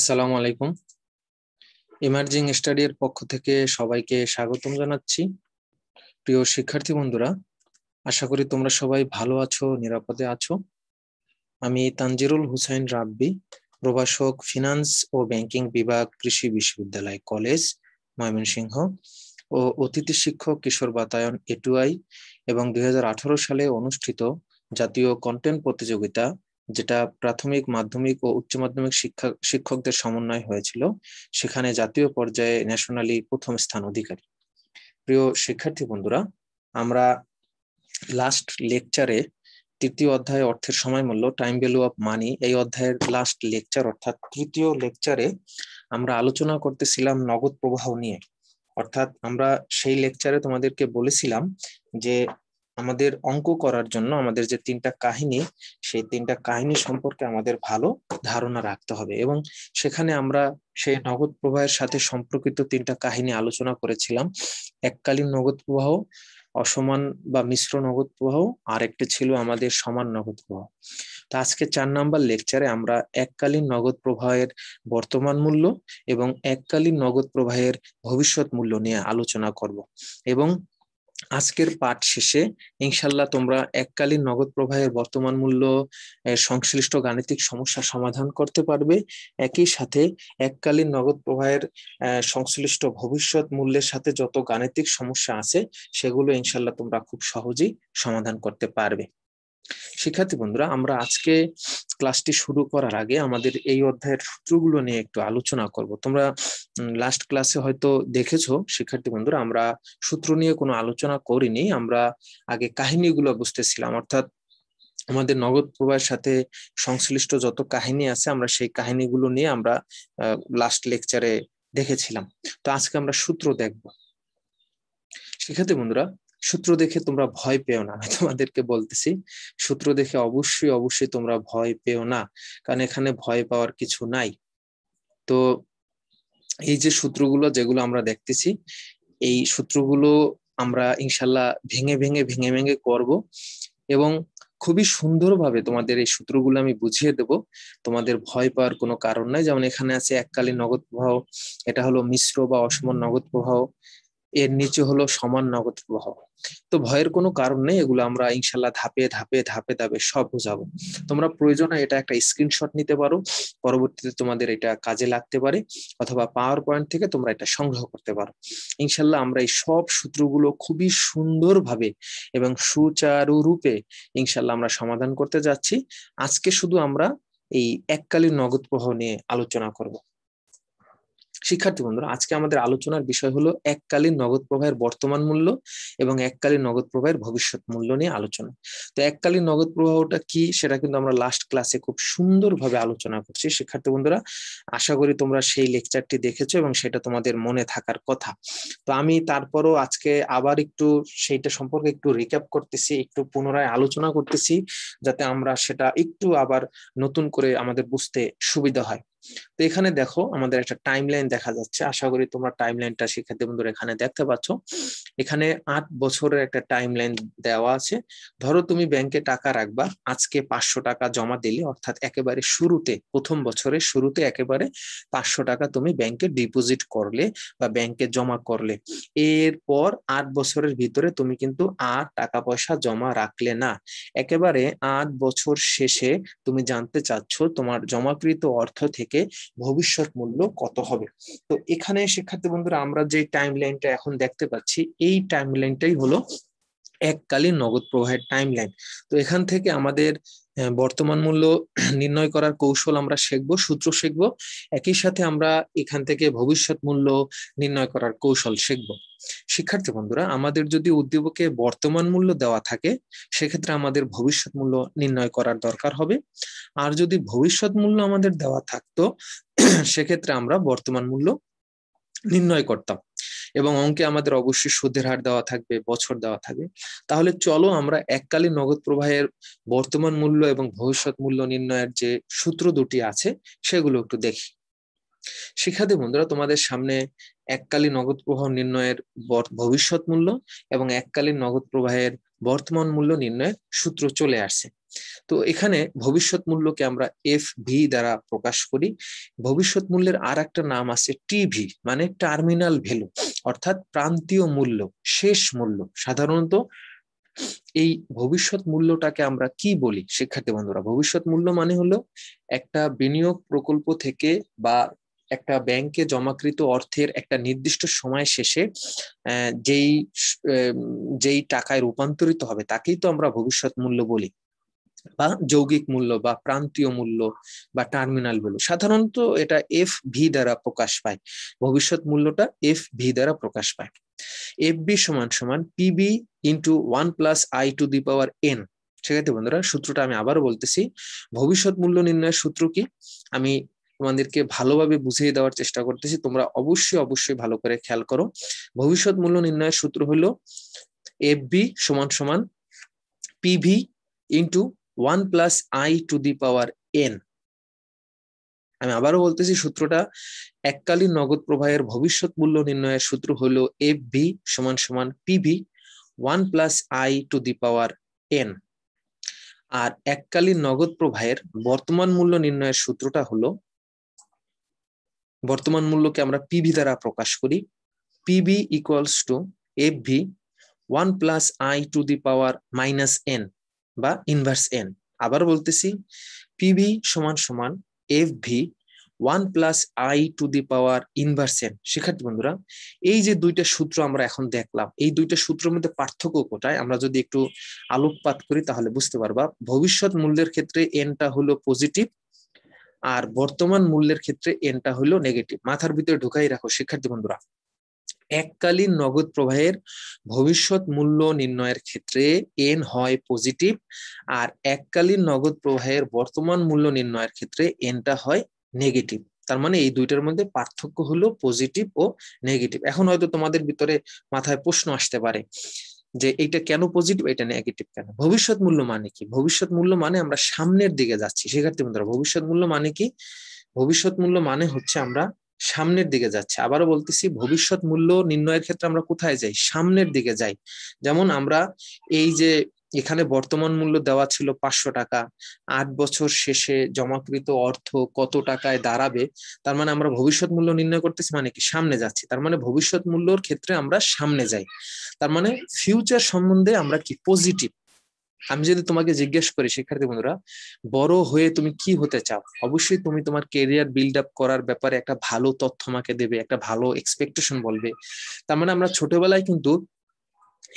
আসসালামু আলাইকুম emerging study এর পক্ষ থেকে সবাইকে স্বাগতম জানাচ্ছি প্রিয় শিক্ষার্থী বন্ধুরা আশা করি তোমরা সবাই ভালো আছো নিরাপদে আছো আমি তানজিরুল হুসাইন রাব্বি প্রভাষক ফিনান্স ও ব্যাংকিং বিভাগ কৃষি বিশ্ববিদ্যালয় কলেজ ময়মনসিংহ ও অতিথি শিক্ষক কিশোর বাতায়ন এটুআই এবং দুই সালে অনুষ্ঠিত জাতীয় কন্টেন্ট প্রতিযোগিতা যেটা প্রাথমিক মাধ্যমিক ও উচ্চ মাধ্যমিক শিক্ষা শিক্ষকদের সমন্বয় হয়েছিল সেখানে জাতীয় পর্যায়ে ন্যাশনালি প্রথম স্থান অধিকারী প্রিয় শিক্ষার্থী বন্ধুরা আমরা লাস্ট লেকচারে তৃতীয় অধ্যায় অর্থের সময় মূল্য টাইম ভ্যালু অফ মানি এই অধ্যায়ের লাস্ট লেকচার অর্থাৎ তৃতীয় লেকচারে আমরা আলোচনা করতেছিলাম নগদ প্রবাহ নিয়ে অর্থাৎ আমরা সেই লেকচারে তোমাদেরকে বলেছিলাম যে আমাদের অঙ্ক করার জন্য আমাদের যে তিনটা কাহিনী সেই তিনটা কাহিনী সম্পর্কে আমাদের ভালো ধারণা রাখতে হবে এবং সেখানে আমরা সেই নগদ প্রবাহের সাথে সম্পর্কিত তিনটা কাহিনী আলোচনা করেছিলাম এককালীন নগদ প্রবাহ অসমান বা মিশ্র নগদ প্রবাহ আর একটা ছিল আমাদের সমান নগদ প্রবাহ তো আজকে চার নাম্বার লেকচারে আমরা এককালীন নগদ প্রবাহের বর্তমান মূল্য এবং এককালীন নগদ প্রবাহের ভবিষ্যৎ মূল্য নিয়ে আলোচনা করব এবং আজকের পাঠ শেষে ইনশাল্লাহ তোমরা এককালীন নগদ প্রবাহের বর্তমান মূল্য সংশ্লিষ্ট গাণিতিক সমস্যা সমাধান করতে পারবে একই সাথে এককালীন নগদ প্রবাহের সংশ্লিষ্ট ভবিষ্যৎ মূল্যের সাথে যত গাণিতিক সমস্যা আছে সেগুলো ইনশাল্লাহ তোমরা খুব সহজেই সমাধান করতে পারবে শিক্ষার্থী বন্ধুরা আমরা আজকে ক্লাসটি শুরু করার আগে আমাদের এই অধ্যায়ের সূত্রগুলো নিয়ে একটু আলোচনা করব তোমরা লাস্ট ক্লাসে হয়তো দেখেছো শিক্ষার্থী বন্ধুরা আমরা সূত্র নিয়ে কোনো আলোচনা করিনি আমরা আগে কাহিনীগুলো বুঝতেছিলাম অর্থাৎ আমাদের নগদ প্রবাহের সাথে সংশ্লিষ্ট যত কাহিনী আছে আমরা সেই কাহিনীগুলো নিয়ে আমরা লাস্ট লেকচারে দেখেছিলাম তো আজকে আমরা সূত্র দেখব শিক্ষার্থী বন্ধুরা সূত্র দেখে তোমরা ভয় পেও না আমি তোমাদেরকে বলতেছি সূত্র দেখে অবশ্যই অবশ্যই তোমরা ভয় পেও না কারণ এখানে ভয় পাওয়ার কিছু নাই তো এই যে সূত্রগুলো যেগুলো আমরা দেখতেছি এই সূত্রগুলো আমরা ইনশাল্লাহ ভেঙে ভেঙে ভেঙে ভেঙে করব এবং খুবই সুন্দরভাবে তোমাদের এই সূত্রগুলো আমি বুঝিয়ে দেব তোমাদের ভয় পাওয়ার কোনো কারণ নাই যেমন এখানে আছে এককালীন নগদ প্রবাহ এটা হলো মিশ্র বা অসম নগদ প্রবাহ এর নিচে হলো সমান নগদ প্রবাহ তো ভয়ের কোনো কারণ নেই এগুলো আমরা ইনশাল্লাহ ধাপে ধাপে ধাপে ধাপে সব বোঝাবো তোমরা প্রয়োজনে এটা একটা স্ক্রিনশট নিতে পারো পরবর্তীতে তোমাদের এটা কাজে লাগতে পারে অথবা পাওয়ার পয়েন্ট থেকে তোমরা এটা সংগ্রহ করতে পারো ইনশাল্লাহ আমরা এই সব সূত্রগুলো খুবই সুন্দরভাবে এবং সুচারু রূপে ইনশাল্লাহ আমরা সমাধান করতে যাচ্ছি আজকে শুধু আমরা এই এককালীন নগদ প্রবাহ নিয়ে আলোচনা করবো শিক্ষার্থী বন্ধুরা আজকে আমাদের আলোচনার বিষয় হলো এককালীন নগদ প্রবাহের বর্তমান মূল্য এবং এককালীন নগদ প্রবাহের ভবিষ্যৎ মূল্য নিয়ে আলোচনা তো এককালীন নগদ প্রবাহটা কি সেটা কিন্তু আমরা লাস্ট ক্লাসে খুব সুন্দরভাবে আলোচনা করছি শিক্ষার্থী বন্ধুরা আশা করি তোমরা সেই লেকচারটি দেখেছো এবং সেটা তোমাদের মনে থাকার কথা তো আমি তারপরও আজকে আবার একটু সেইটা সম্পর্কে একটু রিক্যাপ করতেছি একটু পুনরায় আলোচনা করতেছি যাতে আমরা সেটা একটু আবার নতুন করে আমাদের বুঝতে সুবিধা হয় তো এখানে দেখো আমাদের একটা টাইমলাইন দেখা যাচ্ছে আশা করি তোমরা টাইমলাইনটা শিক্ষার্থী বন্ধুরা এখানে দেখতে পাচ্ছ এখানে আট বছরের একটা টাইমলাইন দেওয়া আছে ধরো তুমি ব্যাংকে টাকা রাখবা আজকে পাঁচশো টাকা জমা দিলে অর্থাৎ একেবারে শুরুতে প্রথম বছরের শুরুতে একেবারে পাঁচশো টাকা তুমি ব্যাংকে ডিপোজিট করলে বা ব্যাংকে জমা করলে এরপর আট বছরের ভিতরে তুমি কিন্তু আর টাকা পয়সা জমা রাখলে না একেবারে আট বছর শেষে তুমি জানতে চাচ্ছ তোমার জমাকৃত অর্থ থেকে থেকে ভবিষ্যৎ মূল্য কত হবে তো এখানে শিক্ষার্থী বন্ধুরা আমরা যে টাইম লাইনটা এখন দেখতে পাচ্ছি এই টাইম লাইনটাই হলো এককালীন নগদ প্রবাহের টাইম লাইন তো এখান থেকে আমাদের বর্তমান মূল্য নির্ণয় করার কৌশল আমরা শিখবো সূত্র শিখবো একই সাথে আমরা এখান থেকে ভবিষ্যৎ মূল্য নির্ণয় করার কৌশল শিখব শিক্ষার্থী বন্ধুরা আমাদের যদি উদ্দীপকে বর্তমান মূল্য দেওয়া থাকে সেক্ষেত্রে আমাদের ভবিষ্যৎ মূল্য নির্ণয় করার দরকার হবে আর যদি ভবিষ্যৎ মূল্য আমাদের দেওয়া থাকতো সেক্ষেত্রে আমরা বর্তমান মূল্য নির্ণয় করতাম এবং অঙ্কে আমাদের অবশ্যই সুদের হার দেওয়া থাকবে বছর দেওয়া থাকবে তাহলে চলো আমরা এককালীন নগদ প্রবাহের বর্তমান মূল্য এবং ভবিষ্যৎ মূল্য নির্ণয়ের যে সূত্র দুটি আছে সেগুলো একটু দেখি শিক্ষার্থী বন্ধুরা তোমাদের সামনে এককালীন নগদ প্রবাহ নির্ণয়ের ভবিষ্যৎ মূল্য এবং এককালীন নগদ প্রবাহের বর্তমান মূল্য নির্ণয়ের সূত্র চলে আসছে তো এখানে ভবিষ্যৎ মূল্যকে আমরা এফ ভি দ্বারা প্রকাশ করি ভবিষ্যৎ মূল্যের আর একটা নাম আছে টিভি মানে টার্মিনাল ভ্যালু অর্থাৎ প্রান্তীয় মূল্য শেষ মূল্য সাধারণত এই ভবিষ্যৎ মূল্যটাকে আমরা কি বলি শিক্ষার্থী বন্ধুরা ভবিষ্যৎ মূল্য মানে হলো একটা বিনিয়োগ প্রকল্প থেকে বা একটা ব্যাংকে জমাকৃত অর্থের একটা নির্দিষ্ট সময় শেষে যেই যেই টাকায় রূপান্তরিত হবে তাকেই তো আমরা ভবিষ্যৎ মূল্য বলি বা যৌগিক মূল্য বা প্রান্তীয় মূল্য বা টার্মিনাল ভ্যালু সাধারণত এটা এফ ভি দ্বারা প্রকাশ পায় ভবিষ্যৎ মূল্যটা এফ ভি দ্বারা প্রকাশ পায় এফ বি সমান সমান PV into one plus I to the power N ঠিক আছে বন্ধুরা সূত্রটা আমি আবার বলতেছি ভবিষ্যৎ মূল্য নির্ণয়ের সূত্র কি আমি তোমাদেরকে ভালোভাবে বুঝিয়ে দেওয়ার চেষ্টা করতেছি তোমরা অবশ্যই অবশ্যই ভালো করে খেয়াল করো ভবিষ্যৎ মূল্য নির্ণয়ের সূত্র হলো এফ বি সমান সমান PV into one plus I to the power N আমি আবারও বলতেছি সূত্রটা এককালীন নগদ প্রবাহের ভবিষ্যৎ মূল্য নির্ণয়ের সূত্র হল এফ ভি সমান সমান PV one plus I to the power N আর এককালীন নগদ প্রবাহের বর্তমান মূল্য নির্ণয়ের সূত্রটা হলো বর্তমান মূল্যকে আমরা পিভি দ্বারা প্রকাশ করি PV equals to F V one plus I to the power minus N বা ইনভার্স এন আবার বলতেছি পিবি সমান সমান F V one plus I to the power inverse N শিক্ষার্থী বন্ধুরা এই যে দুইটা সূত্র আমরা এখন দেখলাম এই দুইটা সূত্রের মধ্যে পার্থক্য কোথায় আমরা যদি একটু আলোকপাত করি তাহলে বুঝতে পারবা ভবিষ্যৎ মূল্যের ক্ষেত্রে এনটা হলো পজিটিভ আর বর্তমান মূল্যের ক্ষেত্রে এনটা হলো নেগেটিভ মাথার ভিতরে ঢুকাই রাখো শিক্ষার্থী বন্ধুরা এককালীন নগদ প্রবাহের ভবিষ্যৎ মূল্য নির্ণয়ের ক্ষেত্রে এন হয় পজিটিভ আর এককালীন নগদ প্রবাহের বর্তমান মূল্য নির্ণয়ের ক্ষেত্রে এনটা হয় নেগেটিভ তার মানে এই দুইটার মধ্যে পার্থক্য হলো পজিটিভ ও নেগেটিভ এখন হয়তো তোমাদের ভিতরে মাথায় প্রশ্ন আসতে পারে যে এটা কেন পজিটিভ এটা নেগেটিভ কেন ভবিষ্যৎ মূল্য মানে কি ভবিষ্যৎ মূল্য মানে আমরা সামনের দিকে যাচ্ছি শিক্ষার্থী বন্ধুরা ভবিষ্যৎ মূল্য মানে কি ভবিষ্যৎ মূল্য মানে হচ্ছে আমরা সামনের দিকে যাচ্ছে আবারও বলতেছি ভবিষ্যৎ মূল্য নির্ণয়ের ক্ষেত্রে আমরা কোথায় যাই সামনের দিকে যাই যেমন আমরা এই যে এখানে বর্তমান মূল্য দেওয়া ছিল পাঁচশো টাকা আট বছর শেষে জমাকৃত অর্থ কত টাকায় দাঁড়াবে তার মানে আমরা ভবিষ্যৎ মূল্য নির্ণয় করতেছি মানে কি সামনে যাচ্ছি তার মানে ভবিষ্যৎ মূল্যর ক্ষেত্রে আমরা সামনে যাই তার মানে ফিউচার সম্বন্ধে আমরা কি পজিটিভ আমি যদি তোমাকে জিজ্ঞেস করি শিক্ষার্থী বন্ধুরা বড় হয়ে তুমি কি হতে চাও অবশ্যই তুমি তোমার কেরিয়ার বিল্ড আপ করার ব্যাপারে একটা ভালো তথ্য আমাকে দেবে একটা ভালো এক্সপেকটেশন বলবে তার মানে আমরা ছোটবেলায় কিন্তু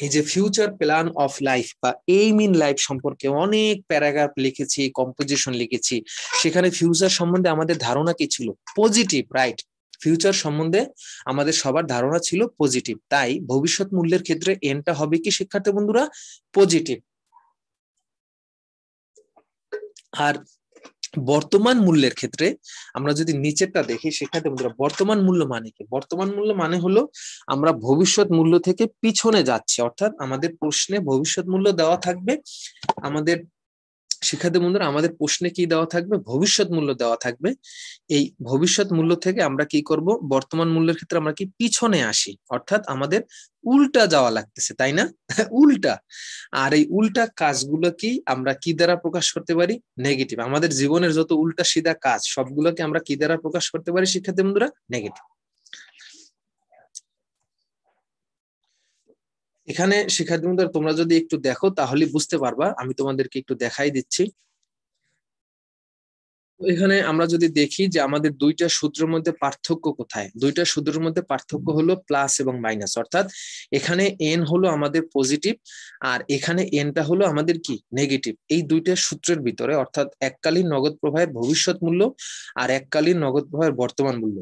এই যে ফিউচার প্ল্যান অফ লাইফ বা এইম ইন লাইফ সম্পর্কে অনেক প্যারাগ্রাফ লিখেছি কম্পোজিশন লিখেছি সেখানে ফিউচার সম্বন্ধে আমাদের ধারণা কি ছিল পজিটিভ রাইট ফিউচার সম্বন্ধে আমাদের সবার ধারণা ছিল পজিটিভ তাই ভবিষ্যৎ মূল্যের ক্ষেত্রে এনটা হবে কি শিক্ষার্থী বন্ধুরা পজিটিভ আর বর্তমান মূল্যের ক্ষেত্রে আমরা যদি নিচেরটা দেখি সেক্ষেত্রে বন্ধুরা বর্তমান মূল্য মানে কি বর্তমান মূল্য মানে হলো আমরা ভবিষ্যৎ মূল্য থেকে পিছনে যাচ্ছি অর্থাৎ আমাদের প্রশ্নে ভবিষ্যৎ মূল্য দেওয়া থাকবে আমাদের শিক্ষার্থী বন্ধুরা আমাদের প্রশ্নে কি দেওয়া থাকবে ভবিষ্যৎ মূল্য দেওয়া থাকবে এই ভবিষ্যৎ মূল্য থেকে আমরা কি করব বর্তমান মূল্যের ক্ষেত্রে আমরা কি পিছনে আসি অর্থাৎ আমাদের উল্টা যাওয়া লাগতেছে তাই না উল্টা আর এই উল্টা কাজগুলো কি আমরা কি দ্বারা প্রকাশ করতে পারি নেগেটিভ আমাদের জীবনের যত উল্টা সিধা কাজ সবগুলোকে আমরা কি দ্বারা প্রকাশ করতে পারি শিক্ষার্থী বন্ধুরা নেগেটিভ এখানে শিক্ষার্থী বন্ধুরা তোমরা যদি একটু দেখো তাহলে বুঝতে পারবা আমি তোমাদেরকে একটু দেখাই দিচ্ছি এখানে আমরা যদি দেখি যে আমাদের দুইটা সূত্রের মধ্যে পার্থক্য কোথায় দুইটা সূত্রের মধ্যে পার্থক্য হলো প্লাস এবং মাইনাস অর্থাৎ এখানে এন হলো আমাদের পজিটিভ আর এখানে এনটা হলো আমাদের কি নেগেটিভ এই দুইটা সূত্রের ভিতরে অর্থাৎ এককালীন নগদ প্রবাহের ভবিষ্যৎ মূল্য আর এককালীন নগদ প্রবাহের বর্তমান মূল্য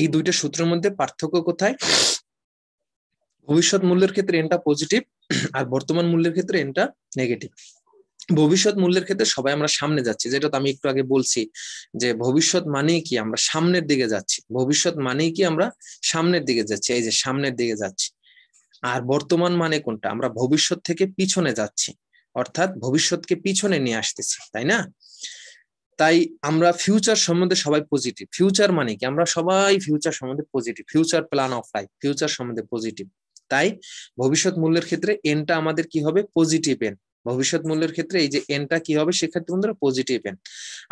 এই দুইটা সূত্রের মধ্যে পার্থক্য কোথায় ভবিষ্যৎ মূল্যের ক্ষেত্রে এনটা পজিটিভ আর বর্তমান মূল্যের ক্ষেত্রে এনটা নেগেটিভ ভবিষ্যৎ মূল্যের ক্ষেত্রে সবাই আমরা সামনে যাচ্ছি যেটা তো আমি একটু আগে বলছি যে ভবিষ্যৎ মানেই কি আমরা সামনের দিকে যাচ্ছি ভবিষ্যৎ মানেই কি আমরা সামনের দিকে যাচ্ছি এই যে সামনের দিকে যাচ্ছি আর বর্তমান মানে কোনটা আমরা ভবিষ্যৎ থেকে পিছনে যাচ্ছি অর্থাৎ ভবিষ্যৎকে পিছনে নিয়ে আসতেছি তাই না তাই আমরা ফিউচার সম্বন্ধে সবাই পজিটিভ ফিউচার মানে কি আমরা সবাই ফিউচার সম্বন্ধে positive future plan of life future সম্বন্ধে পজিটিভ তাই ভবিষ্যৎ মূল্যের ক্ষেত্রে এনটা আমাদের কি হবে পজিটিভ এন ভবিষ্যৎ মূল্যের ক্ষেত্রে এই যে এনটা কি হবে সেক্ষেত্রে বন্ধুরা পজিটিভ এন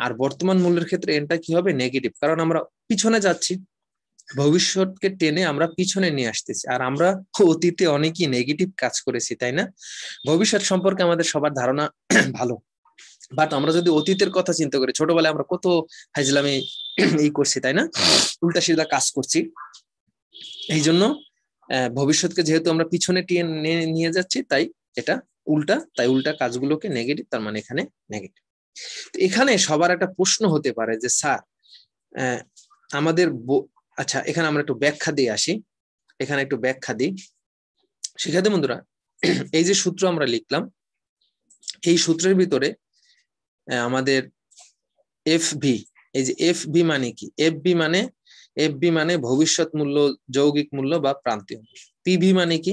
আর বর্তমান মূল্যের ক্ষেত্রে এনটা কি হবে নেগেটিভ কারণ আমরা পিছনে যাচ্ছি ভবিষ্যৎকে টেনে আমরা পিছনে নিয়ে আসতেছি আর আমরা অতীতে অনেকই নেগেটিভ কাজ করেছি তাই না ভবিষ্যৎ সম্পর্কে আমাদের সবার ধারণা ভালো বাট আমরা যদি অতীতের কথা চিন্তা করি ছোটবেলায় আমরা কত হাইজলামি এই করছি তাই না উল্টা সিধা কাজ করছি এই জন্য ভবিষ্যৎকে যেহেতু আমরা পিছনে টিয়ে নিয়ে যাচ্ছি তাই এটা উল্টা তাই উল্টা কাজগুলোকে নেগেটিভ তার মানে এখানে নেগেটিভ এখানে সবার একটা প্রশ্ন হতে পারে যে স্যার আমাদের আচ্ছা এখানে আমরা একটু ব্যাখ্যা দিয়ে আসি এখানে একটু ব্যাখ্যা দিই শিক্ষার্থী বন্ধুরা এই যে সূত্র আমরা লিখলাম এই সূত্রের ভিতরে আমাদের এফ ভি এই যে এফ ভি মানে কি এফ বি মানে এফবি মানে ভবিষ্যৎ মূল্য যৌগিক মূল্য বা প্রান্তীয় মূল্য পিভি মানে কি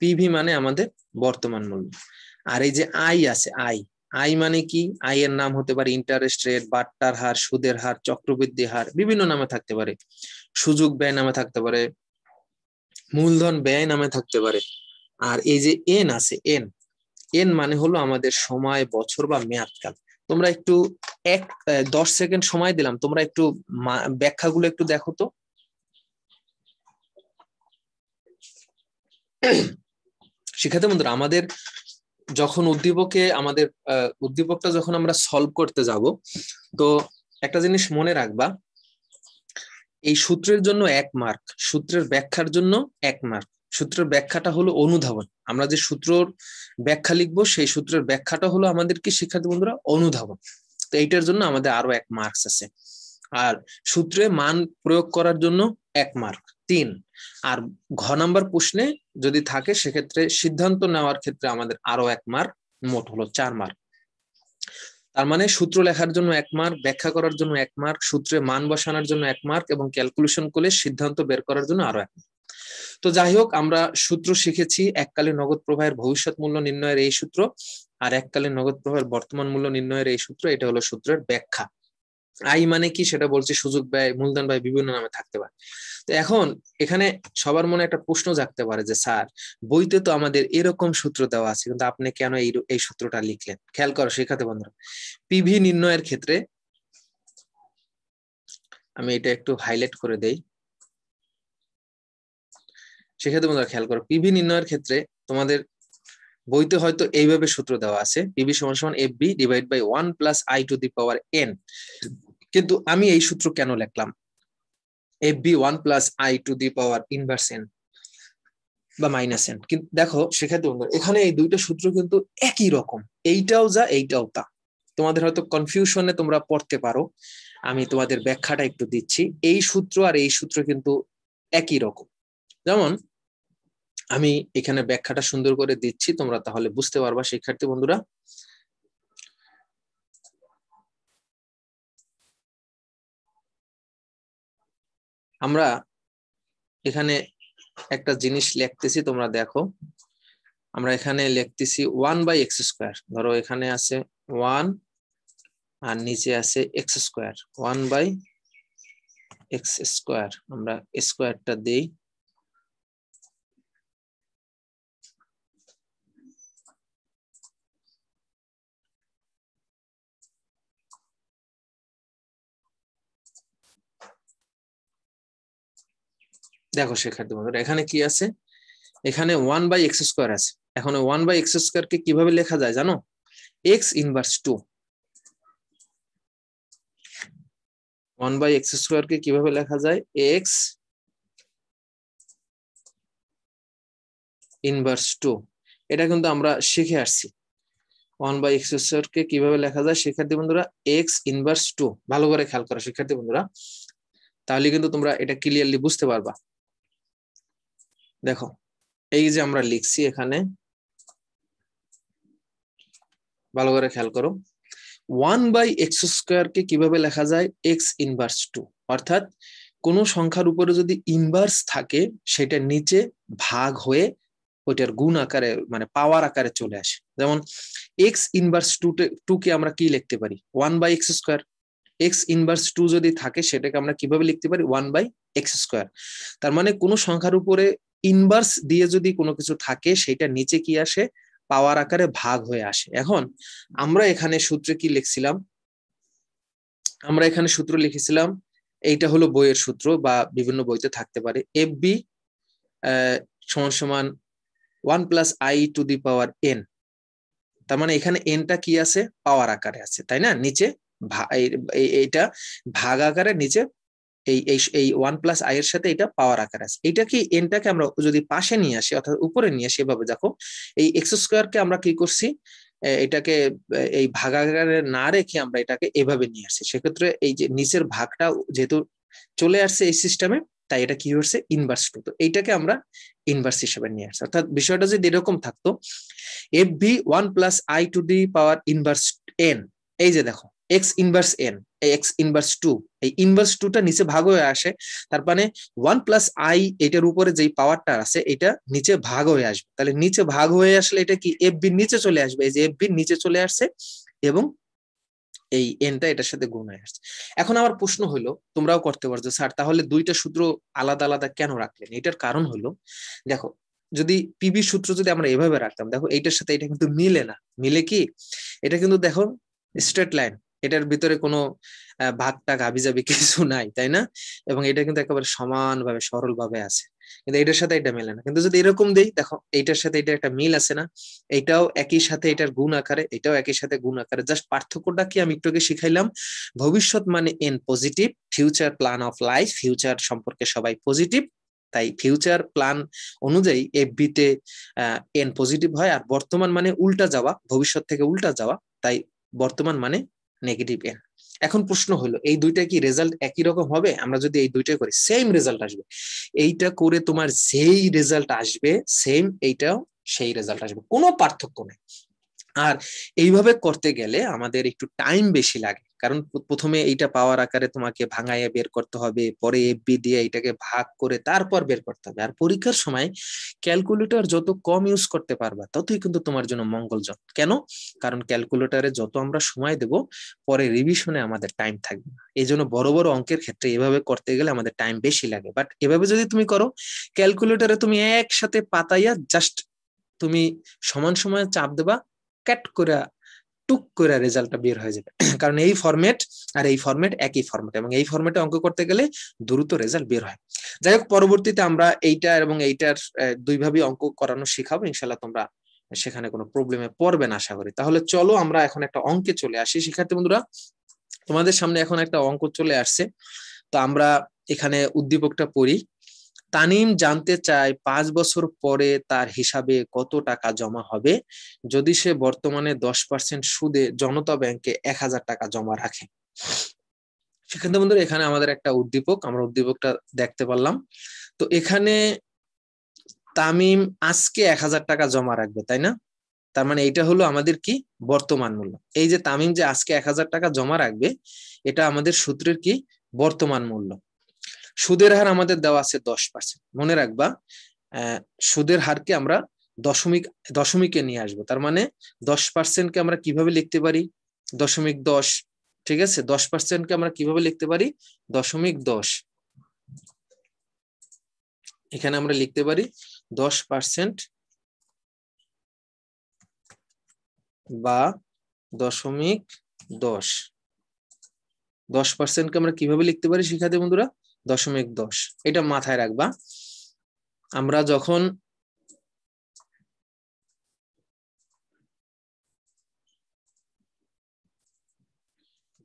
পিভি মানে আমাদের বর্তমান মূল্য আর এই যে আই আছে আই আই মানে কি আই এর নাম হতে পারে ইন্টারেস্ট রেট বাট্টার হার সুদের হার চক্রবৃদ্ধি হার বিভিন্ন নামে থাকতে পারে সুযোগ ব্যয় নামে থাকতে পারে মূলধন ব্যয় নামে থাকতে পারে আর এই যে এন আছে এন এন মানে হলো আমাদের সময় বছর বা মেয়াদকাল তোমরা একটু এক দশ সেকেন্ড সময় দিলাম তোমরা একটু ব্যাখ্যাগুলো একটু দেখো তো শিক্ষার্থী বন্ধুরা আমাদের যখন উদ্দীপকে আমাদের উদ্দীপকটা যখন আমরা সলভ করতে যাব তো একটা জিনিস মনে রাখবা এই সূত্রের জন্য এক মার্ক সূত্রের ব্যাখ্যার জন্য এক মার্ক সূত্রের ব্যাখ্যাটা হলো অনুধাবন আমরা যে সূত্রর ব্যাখ্যা লিখব সেই সূত্রের ব্যাখ্যাটা হলো আমাদের কি শিক্ষার্থী বন্ধুরা অনুধাবন তো এইটার জন্য আমাদের আরো এক মার্কস আছে আর সূত্রে মান প্রয়োগ করার জন্য এক মার্ক তিন আর ঘ নাম্বার প্রশ্নে যদি থাকে সেক্ষেত্রে সিদ্ধান্ত নেওয়ার ক্ষেত্রে আমাদের আরো এক মার্ক মোট হলো চার মার্ক তার মানে সূত্র লেখার জন্য এক মার্ক ব্যাখ্যা করার জন্য এক মার্ক সূত্রে মান বসানোর জন্য এক মার্ক এবং ক্যালকুলেশন করলে সিদ্ধান্ত বের করার জন্য আরো এক মার্ক তো যাই হোক আমরা সূত্র শিখেছি এককালীন নগদ প্রবাহের ভবিষ্যৎ মূল্য নির্ণয়ের এই সূত্র আর এককালীন নগদ প্রবাহের বর্তমান মূল্য নির্ণয়ের এই সূত্র এটা হলো সূত্রের ব্যাখ্যা আই মানে কি সেটা বলছি সুযোগ ব্যয় মূলধন ব্যয় বিভিন্ন নামে থাকতে পারে তো এখন এখানে সবার মনে একটা প্রশ্ন জাগতে পারে যে স্যার বইতে তো আমাদের এরকম সূত্র দেওয়া আছে কিন্তু আপনি কেন এই এই সূত্রটা লিখলেন খেয়াল করো শেখাতে বন্ধুরা পিভি নির্ণয়ের ক্ষেত্রে আমি এটা একটু হাইলাইট করে দেই সেক্ষেত্রে তোমরা খেয়াল করো পিভি নির্ণয়ের ক্ষেত্রে তোমাদের বইতে হয়তো এইভাবে সূত্র দেওয়া আছে পিভি সমান সমান F V divide by one plus I to the power N কিন্তু আমি এই সূত্র কেন লিখলাম F V one plus I to the power inverse N বা মাইনাস এন কিন্তু দেখো সেক্ষেত্রে এখানে এই দুইটা সূত্র কিন্তু একই রকম এইটাও যা এইটাও তা তোমাদের হয়তো কনফিউশনে তোমরা পড়তে পারো আমি তোমাদের ব্যাখ্যাটা একটু দিচ্ছি এই সূত্র আর এই সূত্র কিন্তু একই রকম যেমন আমি এখানে ব্যাখ্যাটা সুন্দর করে দিচ্ছি তোমরা তাহলে বুঝতে পারবা শিক্ষার্থী বন্ধুরা আমরা এখানে একটা জিনিস লিখতেছি তোমরা দেখো আমরা এখানে লিখতেছি ওয়ান বাই এক্স স্কোয়ার ধরো এখানে আছে ওয়ান আর নিচে আছে X square one by X square আমরা স্কোয়ারটা দিই দেখো শিক্ষার্থী বন্ধুরা এখানে কি আছে এখানে ওয়ান বাই এক্স স্কোয়ার আছে এখন ওয়ান বাই এক্স স্কোয়ার কে কিভাবে লেখা যায় জানো X inverse two one by X square কে কিভাবে লেখা যায় এক্স ইনভার্স টু এটা কিন্তু আমরা শিখে আসছি ওয়ান বাই এক্স স্কোয়ার কে কিভাবে লেখা যায় শিক্ষার্থী বন্ধুরা এক্স ইনভার্স টু ভালো করে খেয়াল করো শিক্ষার্থী বন্ধুরা তাহলে কিন্তু তোমরা এটা ক্লিয়ারলি বুঝতে পারবা দেখো এই যে আমরা লিখছি এখানে ভালো করে খেয়াল করো ওয়ান বাই এক্স স্কোয়ার কে কিভাবে লেখা যায় এক্স ইনভার্স টু অর্থাৎ কোন সংখ্যার উপরে যদি ইনভার্স থাকে সেটা নিচে ভাগ হয়ে ওইটার গুণ আকারে মানে পাওয়ার আকারে চলে আসে যেমন এক্স ইনভার্স টু টু কে আমরা কি লিখতে পারি one by X square X inverse two যদি থাকে সেটাকে আমরা কিভাবে লিখতে পারি ওয়ান বাই এক্স স্কোয়ার তার মানে কোনো সংখ্যার উপরে ইনভার্স দিয়ে যদি কোনো কিছু থাকে সেটা নিচে কি আসে পাওয়ার আকারে ভাগ হয়ে আসে এখন আমরা এখানে সূত্রে কি লিখছিলাম আমরা এখানে সূত্র লিখেছিলাম এইটা হলো বইয়ের সূত্র বা বিভিন্ন বইতে থাকতে পারে এফ বি সমান সমান one plus I to the power N তার মানে এখানে এনটা কি আছে পাওয়ার আকারে আছে তাই না নিচে এইটা ভাগ আকারে নিচে এই এই ওয়ান প্লাস আই এর সাথে এটা পাওয়ার আকার আছে এটা কি এনটাকে আমরা যদি পাশে নিয়ে আসি অর্থাৎ উপরে নিয়ে আসি এভাবে দেখো এই এক্স স্কোয়ারকে আমরা কি করছি এটাকে এই ভাগাকারে না রেখে আমরা এটাকে এভাবে নিয়ে আসছি সেক্ষেত্রে এই যে নিচের ভাগটা যেহেতু চলে আসছে এই সিস্টেমে তাই এটা কি হচ্ছে ইনভার্স টু তো এইটাকে আমরা ইনভার্স হিসেবে নিয়ে আসছি অর্থাৎ বিষয়টা যদি এরকম থাকতো F V one plus I to the power inverse N এই যে দেখো এক্স ইনভার্স এন এই এক্স ইনভার্স টু এই ইনভার্স টুটা নিচে ভাগ হয়ে আসে তার মানে ওয়ান প্লাস আই এটার উপরে যেই পাওয়ারটা আছে এটা নিচে ভাগ হয়ে আসবে তাহলে নিচে ভাগ হয়ে আসলে এটা কি এফ বির নিচে চলে আসবে এই যে এফ বির নিচে চলে আসছে এবং এই এনটা এটার সাথে গুণ হয়ে আসছে এখন আমার প্রশ্ন হলো তোমরাও করতে পারছো স্যার তাহলে দুইটা সূত্র আলাদা আলাদা কেন রাখলেন এটার কারণ হলো দেখো যদি পিবি সূত্র যদি আমরা এভাবে রাখতাম দেখো এইটার সাথে এটা কিন্তু মিলে না মিলে কি এটা কিন্তু দেখো স্ট্রেট লাইন এটার ভিতরে কোনো ভাগ টাক হাবিজাবি কিছু নাই তাই না এবং এটা কিন্তু একেবারে সমানভাবে সরলভাবে আছে কিন্তু এটার সাথে এটা মেলে না কিন্তু যদি এরকম দেই দেখো এইটার সাথে এটা একটা মিল আছে না এটাও একই সাথে এটার গুণ আকারে এটাও একই সাথে গুণ আকারে জাস্ট পার্থক্যটা কি আমি একটুকে শিখাইলাম ভবিষ্যৎ মানে N positive future plan of life future সম্পর্কে সবাই পজিটিভ তাই ফিউচার প্ল্যান অনুযায়ী এফ বিতে এন পজিটিভ হয় আর বর্তমান মানে উল্টা যাওয়া ভবিষ্যৎ থেকে উল্টা যাওয়া তাই বর্তমান মানে নেগেটিভ এন এখন প্রশ্ন হলো এই দুইটা কি রেজাল্ট একই রকম হবে আমরা যদি এই দুইটা করি সেম রেজাল্ট আসবে এইটা করে তোমার যেই রেজাল্ট আসবে সেম এইটাও সেই রেজাল্ট আসবে কোনো পার্থক্য নেই আর এইভাবে করতে গেলে আমাদের একটু টাইম বেশি লাগে কারণ প্রথমে এইটা পাওয়ার আকারে তোমাকে ভাঙাইয়া বের করতে হবে পরে এফবি দিয়ে এটাকে ভাগ করে তারপর বের করতে হবে আর পরীক্ষার সময় ক্যালকুলেটর যত কম ইউজ করতে পারবা ততই কিন্তু তোমার জন্য মঙ্গলজন কেন কারণ ক্যালকুলেটরে যত আমরা সময় দেব পরে রিভিশনে আমাদের টাইম থাকবে না এই জন্য বড় বড় অঙ্কের ক্ষেত্রে এভাবে করতে গেলে আমাদের টাইম বেশি লাগে বাট এভাবে যদি তুমি করো ক্যালকুলেটরে তুমি একসাথে পাতাইয়া জাস্ট তুমি সমান সময়ে চাপ দেবা ক্যাট করে টুক করে রেজাল্টটা বের হয়ে যাবে কারণ এই ফরম্যাট আর এই ফরম্যাট একই ফরম্যাট এবং এই ফরম্যাটে অঙ্ক করতে গেলে দ্রুত রেজাল্ট বের হয় যাই হোক পরবর্তীতে আমরা এইটা এবং এইটার দুইভাবে অঙ্ক করানো শেখাবো ইনশাল্লাহ তোমরা সেখানে কোনো প্রবলেমে পড়বে না আশা করি তাহলে চলো আমরা এখন একটা অঙ্কে চলে আসি শিক্ষার্থী বন্ধুরা তোমাদের সামনে এখন একটা অঙ্ক চলে আসছে তো আমরা এখানে উদ্দীপকটা পড়ি তানিম জানতে চায় পাঁচ বছর পরে তার হিসাবে কত টাকা জমা হবে যদি সে বর্তমানে দশ পার্সেন্ট সুদে জনতা ব্যাংকে এক হাজার টাকা জমা রাখে সেখান থেকে এখানে আমাদের একটা উদ্দীপক আমরা উদ্দীপকটা দেখতে পারলাম তো এখানে তামিম আজকে এক হাজার টাকা জমা রাখবে তাই না তার মানে এটা হলো আমাদের কি বর্তমান মূল্য এই যে তামিম যে আজকে এক হাজার টাকা জমা রাখবে এটা আমাদের সূত্রের কি বর্তমান মূল্য সুদের হার আমাদের দেওয়া আছে দশ পার্সেন্ট মনে রাখবা সুদের হারকে আমরা দশমিক দশমিকে নিয়ে আসবো তার মানে দশ পার্সেন্টকে আমরা কিভাবে লিখতে পারি দশমিক দশ ঠিক আছে দশ পার্সেন্টকে আমরা কিভাবে লিখতে পারি দশমিক দশ এখানে আমরা লিখতে পারি দশ পার্সেন্ট বা দশমিক দশ দশ পার্সেন্টকে আমরা কিভাবে লিখতে পারি শিক্ষার্থী বন্ধুরা দশমিক দশ এটা মাথায় রাখবা আমরা যখন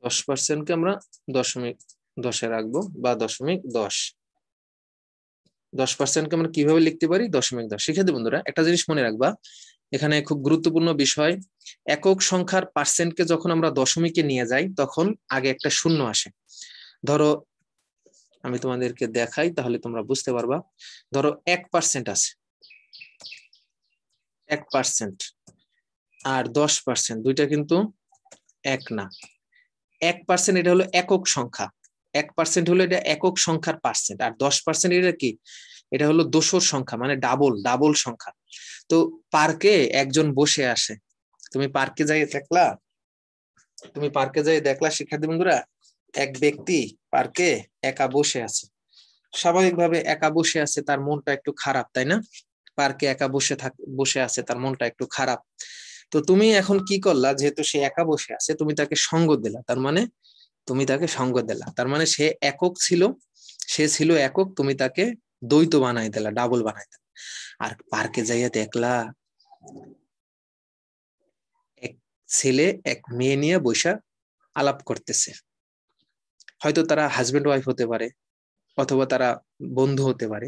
দশ পার্সেন্ট কে আমরা দশমিক দশে রাখবো বা দশমিক দশ দশ পার্সেন্ট কে আমরা কিভাবে লিখতে পারি দশমিক দশ শিক্ষার্থী বন্ধুরা একটা জিনিস মনে রাখবা এখানে খুব গুরুত্বপূর্ণ বিষয় একক সংখ্যার পার্সেন্টকে যখন আমরা দশমিকে নিয়ে যাই তখন আগে একটা শূন্য আসে ধরো আমি তোমাদেরকে দেখাই তাহলে তোমরা বুঝতে পারবা ধরো এক পার্সেন্ট আছে এক পার্সেন্ট আর দশ পার্সেন্ট দুইটা কিন্তু এক না এক পার্সেন্ট এটা হলো একক সংখ্যা এক পার্সেন্ট হলো এটা একক সংখ্যার পার্সেন্ট আর দশ পার্সেন্ট এটা কি এটা হলো দোষর সংখ্যা মানে ডাবল ডাবল সংখ্যা তো পার্কে একজন বসে আসে তুমি পার্কে যাই দেখলা তুমি পার্কে যাই দেখলা শিক্ষার্থী বন্ধুরা এক ব্যক্তি পার্কে একা বসে আছে স্বাভাবিকভাবে একা বসে আছে তার মনটা একটু খারাপ তাই না পার্কে একা বসে থাক বসে আছে তার মনটা একটু খারাপ তো তুমি এখন কি করলা যেহেতু সে একা বসে আছে তুমি তাকে সঙ্গ দিলা তার মানে তুমি তাকে সঙ্গ দিলা তার মানে সে একক ছিল সে ছিল একক তুমি তাকে দ্বৈত বানাই দিলা ডাবল বানাই দিলা আর পার্কে যাইয়া দেখলা এক ছেলে এক মেয়ে নিয়ে বৈশা আলাপ করতেছে হয়তো তারা হাজব্যান্ড ওয়াইফ হতে পারে অথবা তারা বন্ধু হতে পারে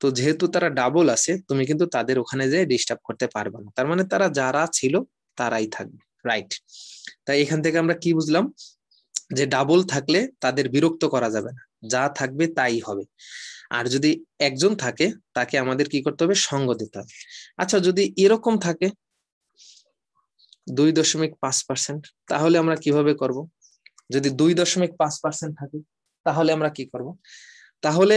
তো যেহেতু তারা ডাবল আছে তুমি কিন্তু তাদের ওখানে যেয়ে ডিস্টার্ব করতে পারবে না তার মানে তারা যারা ছিল তারাই থাকবে রাইট তাই এখান থেকে আমরা কি বুঝলাম যে ডাবল থাকলে তাদের বিরক্ত করা যাবে না যা থাকবে তাই হবে আর যদি একজন থাকে তাকে আমাদের কি করতে হবে সঙ্গ দিতে হবে আচ্ছা যদি এরকম থাকে দুই দশমিক পাঁচ পার্সেন্ট তাহলে আমরা কিভাবে করব যদি দুই দশমিক পাঁচ পার্সেন্ট থাকে তাহলে আমরা কি করব তাহলে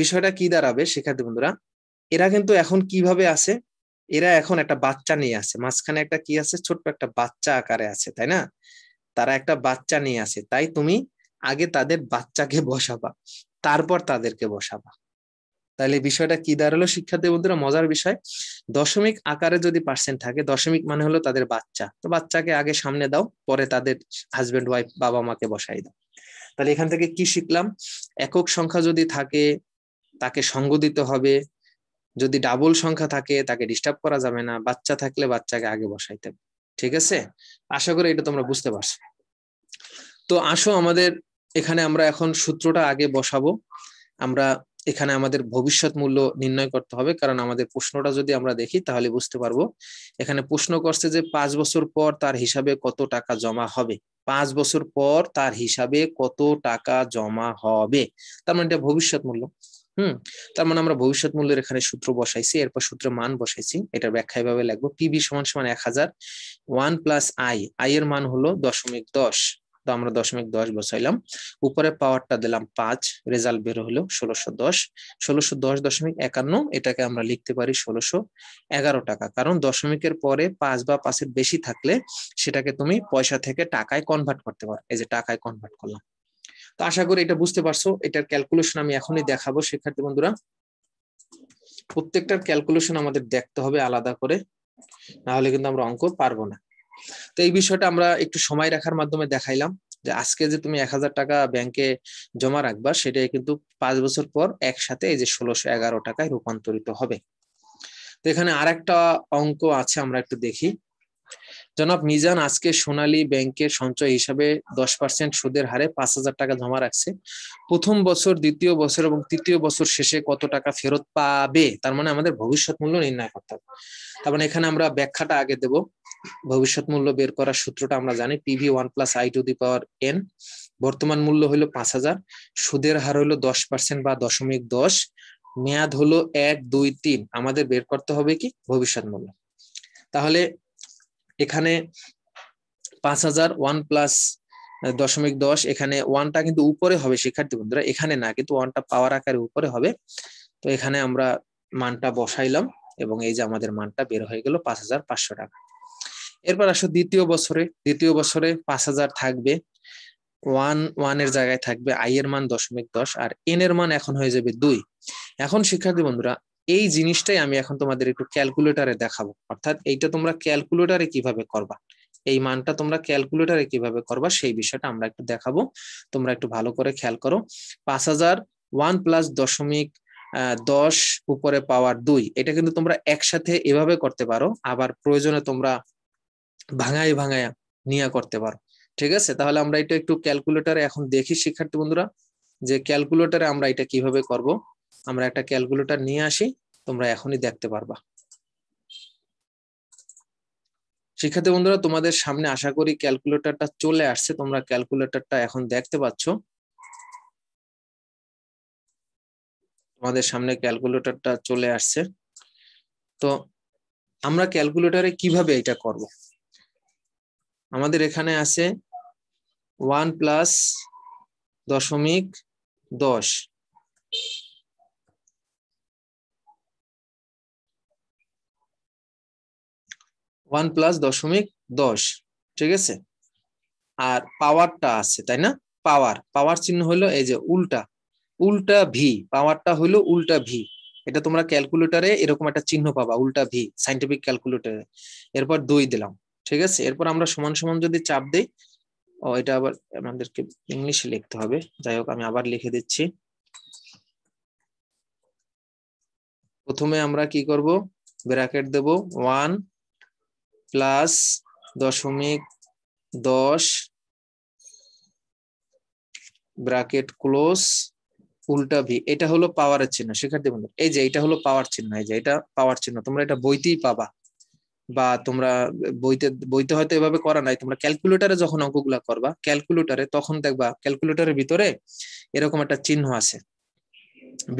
বিষয়টা কি দাঁড়াবে শিক্ষার্থী বন্ধুরা এরা কিন্তু এখন কিভাবে আছে এরা এখন একটা বাচ্চা নিয়ে আছে মাঝখানে একটা কি আছে ছোট্ট একটা বাচ্চা আকারে আছে তাই না তারা একটা বাচ্চা নিয়ে আছে তাই তুমি আগে তাদের বাচ্চাকে বসাবা তারপর তাদেরকে বসাবা তাহলে বিষয়টা কি দাঁড়ালো শিক্ষার্থী বন্ধুরা মজার বিষয় দশমিক আকারে যদি পার্সেন্ট থাকে দশমিক মানে হলো তাদের বাচ্চা তো বাচ্চাকে আগে সামনে দাও পরে তাদের হাজবেন্ড ওয়াইফ বাবা মাকে বসাই দাও তাহলে এখান থেকে কি শিখলাম একক সংখ্যা যদি থাকে তাকে সঙ্গ দিতে হবে যদি ডাবল সংখ্যা থাকে তাকে ডিস্টার্ব করা যাবে না বাচ্চা থাকলে বাচ্চাকে আগে বসাইতে হবে ঠিক আছে আশা করি এটা তোমরা বুঝতে পারছো তো আসো আমাদের এখানে আমরা এখন সূত্রটা আগে বসাবো আমরা এখানে আমাদের ভবিষ্যৎ মূল্য নির্ণয় করতে হবে কারণ আমাদের প্রশ্নটা যদি আমরা দেখি তাহলে বুঝতে পারবো এখানে প্রশ্ন করছে যে পাঁচ বছর পর তার হিসাবে কত টাকা জমা হবে পাঁচ বছর পর তার হিসাবে কত টাকা জমা হবে তার মানে এটা ভবিষ্যৎ মূল্য হুম তার মানে আমরা ভবিষ্যৎ মূল্যের এখানে সূত্র বসাইছি এরপর সূত্রের মান বসাইছি এটা ব্যাখ্যা এভাবে লাগবো পিবি সমান সমান এক হাজার ওয়ান প্লাস আই আই এর মান হলো দশমিক দশ তো আমরা দশমিক দশ বসাইলাম উপরে পাওয়ারটা দিলাম পাঁচ রেজাল্ট বের হলো ষোলোশো দশ ষোলোশো দশ দশমিক একান্ন এটাকে আমরা লিখতে পারি ষোলোশো এগারো টাকা কারণ দশমিকের পরে পাঁচ বা পাঁচের বেশি থাকলে সেটাকে তুমি পয়সা থেকে টাকায় কনভার্ট করতে পারো এই যে টাকায় কনভার্ট করলাম তো আশা করি এটা বুঝতে পারছো এটার ক্যালকুলেশন আমি এখনই দেখাবো শিক্ষার্থী বন্ধুরা প্রত্যেকটার ক্যালকুলেশন আমাদের দেখতে হবে আলাদা করে না হলে কিন্তু আমরা অঙ্ক পারবো না তো এই বিষয়টা আমরা একটু সময় রাখার মাধ্যমে দেখাইলাম যে আজকে যে তুমি এক হাজার টাকা ব্যাংকে জমা রাখবা সেটা কিন্তু পাঁচ বছর পর একসাথে এই যে ষোলোশো এগারো টাকায় রূপান্তরিত হবে তো এখানে আর একটা অঙ্ক আছে আমরা একটু দেখি জনাব মিজান আজকে সোনালী ব্যাংকের সঞ্চয় হিসাবে দশ পার্সেন্ট সুদের হারে পাঁচ হাজার টাকা জমা রাখছে প্রথম বছর দ্বিতীয় বছর এবং তৃতীয় বছর শেষে কত টাকা ফেরত পাবে তার মানে আমাদের ভবিষ্যৎ মূল্য নির্ণয় করতে হবে তার মানে এখানে আমরা ব্যাখ্যাটা আগে দেব ভবিষ্যৎ মূল্য বের করার সূত্রটা আমরা জানি PV one plus I to the power N বর্তমান মূল্য হলো পাঁচ হাজার সুদের হার হলো দশ পার্সেন্ট বা দশমিক দশ মেয়াদ হলো এক দুই তিন আমাদের বের করতে হবে কি ভবিষ্যৎ মূল্য তাহলে এখানে পাঁচ হাজার ওয়ান প্লাস দশমিক দশ এখানে ওয়ানটা কিন্তু উপরে হবে শিক্ষার্থী বন্ধুরা এখানে না কিন্তু ওয়ানটা পাওয়ার আকারে উপরে হবে তো এখানে আমরা মানটা বসাইলাম এবং এই যে আমাদের মানটা বের হয়ে গেল পাঁচ হাজার পাঁচশো টাকা এরপর আসো দ্বিতীয় বছরে দ্বিতীয় বছরে পাঁচ হাজার থাকবে ওয়ান ওয়ানের জায়গায় থাকবে আই এর মান দশমিক দশ আর এন এর মান এখন হয়ে যাবে দুই এখন শিক্ষার্থী বন্ধুরা এই জিনিসটাই আমি এখন তোমাদের একটু ক্যালকুলেটারে দেখাবো অর্থাৎ এইটা তোমরা ক্যালকুলেটারে কিভাবে করবা এই মানটা তোমরা ক্যালকুলেটারে কিভাবে করবা সেই বিষয়টা আমরা একটু দেখাবো তোমরা একটু ভালো করে খেয়াল করো পাঁচ হাজার ওয়ান প্লাস দশমিক দশ উপরে পাওয়ার দুই এটা কিন্তু তোমরা একসাথে এভাবে করতে পারো আবার প্রয়োজনে তোমরা ভাঙায় ভাঙায়া নিয়ে করতে পারো ঠিক আছে তাহলে আমরা এটা একটু ক্যালকুলেটারে এখন দেখি শিক্ষার্থী বন্ধুরা যে ক্যালকুলেটারে আমরা এটা কিভাবে করব আমরা একটা ক্যালকুলেটার নিয়ে আসি তোমরা এখনই দেখতে পারবা শিক্ষার্থী বন্ধুরা তোমাদের সামনে আশা করি ক্যালকুলেটারটা চলে আসছে তোমরা ক্যালকুলেটারটা এখন দেখতে পাচ্ছ তোমাদের সামনে ক্যালকুলেটারটা চলে আসছে তো আমরা ক্যালকুলেটারে কিভাবে এটা করব আমাদের এখানে আছে ওয়ান প্লাস দশমিক দশ ওয়ান প্লাস দশমিক দশ ঠিক আছে আর পাওয়ারটা আছে তাই না পাওয়ার পাওয়ার চিহ্ন হলো এই যে উল্টা উল্টা ভি পাওয়ারটা হলো উল্টা ভি এটা তোমরা ক্যালকুলেটরে এরকম একটা চিহ্ন পাবা উল্টা ভি সাইন্টিফিক ক্যালকুলেটরে এরপর দুই দিলাম ঠিক আছে এরপর আমরা সমান সমান যদি চাপ দেই ও এটা আবার আমাদেরকে ইংলিশে লিখতে হবে যাই হোক আমি আবার লিখে দিচ্ছি প্রথমে আমরা কি করব ব্র্যাকেট দেব ওয়ান প্লাস দশমিক দশ ব্র্যাকেট ক্লোজ উল্টা ভি এটা হলো পাওয়ারের চিহ্ন শিক্ষার্থী বন্ধু এই যে এটা হলো পাওয়ার চিহ্ন এই যে এটা পাওয়ার চিহ্ন তোমরা এটা বইতেই পাবা বা তোমরা বইতে বইতে হয়তো এভাবে করা নাই তোমরা ক্যালকুলেটারে যখন অঙ্কগুলা করবা ক্যালকুলেটারে তখন দেখবা ক্যালকুলেটারের ভিতরে এরকম একটা চিহ্ন আছে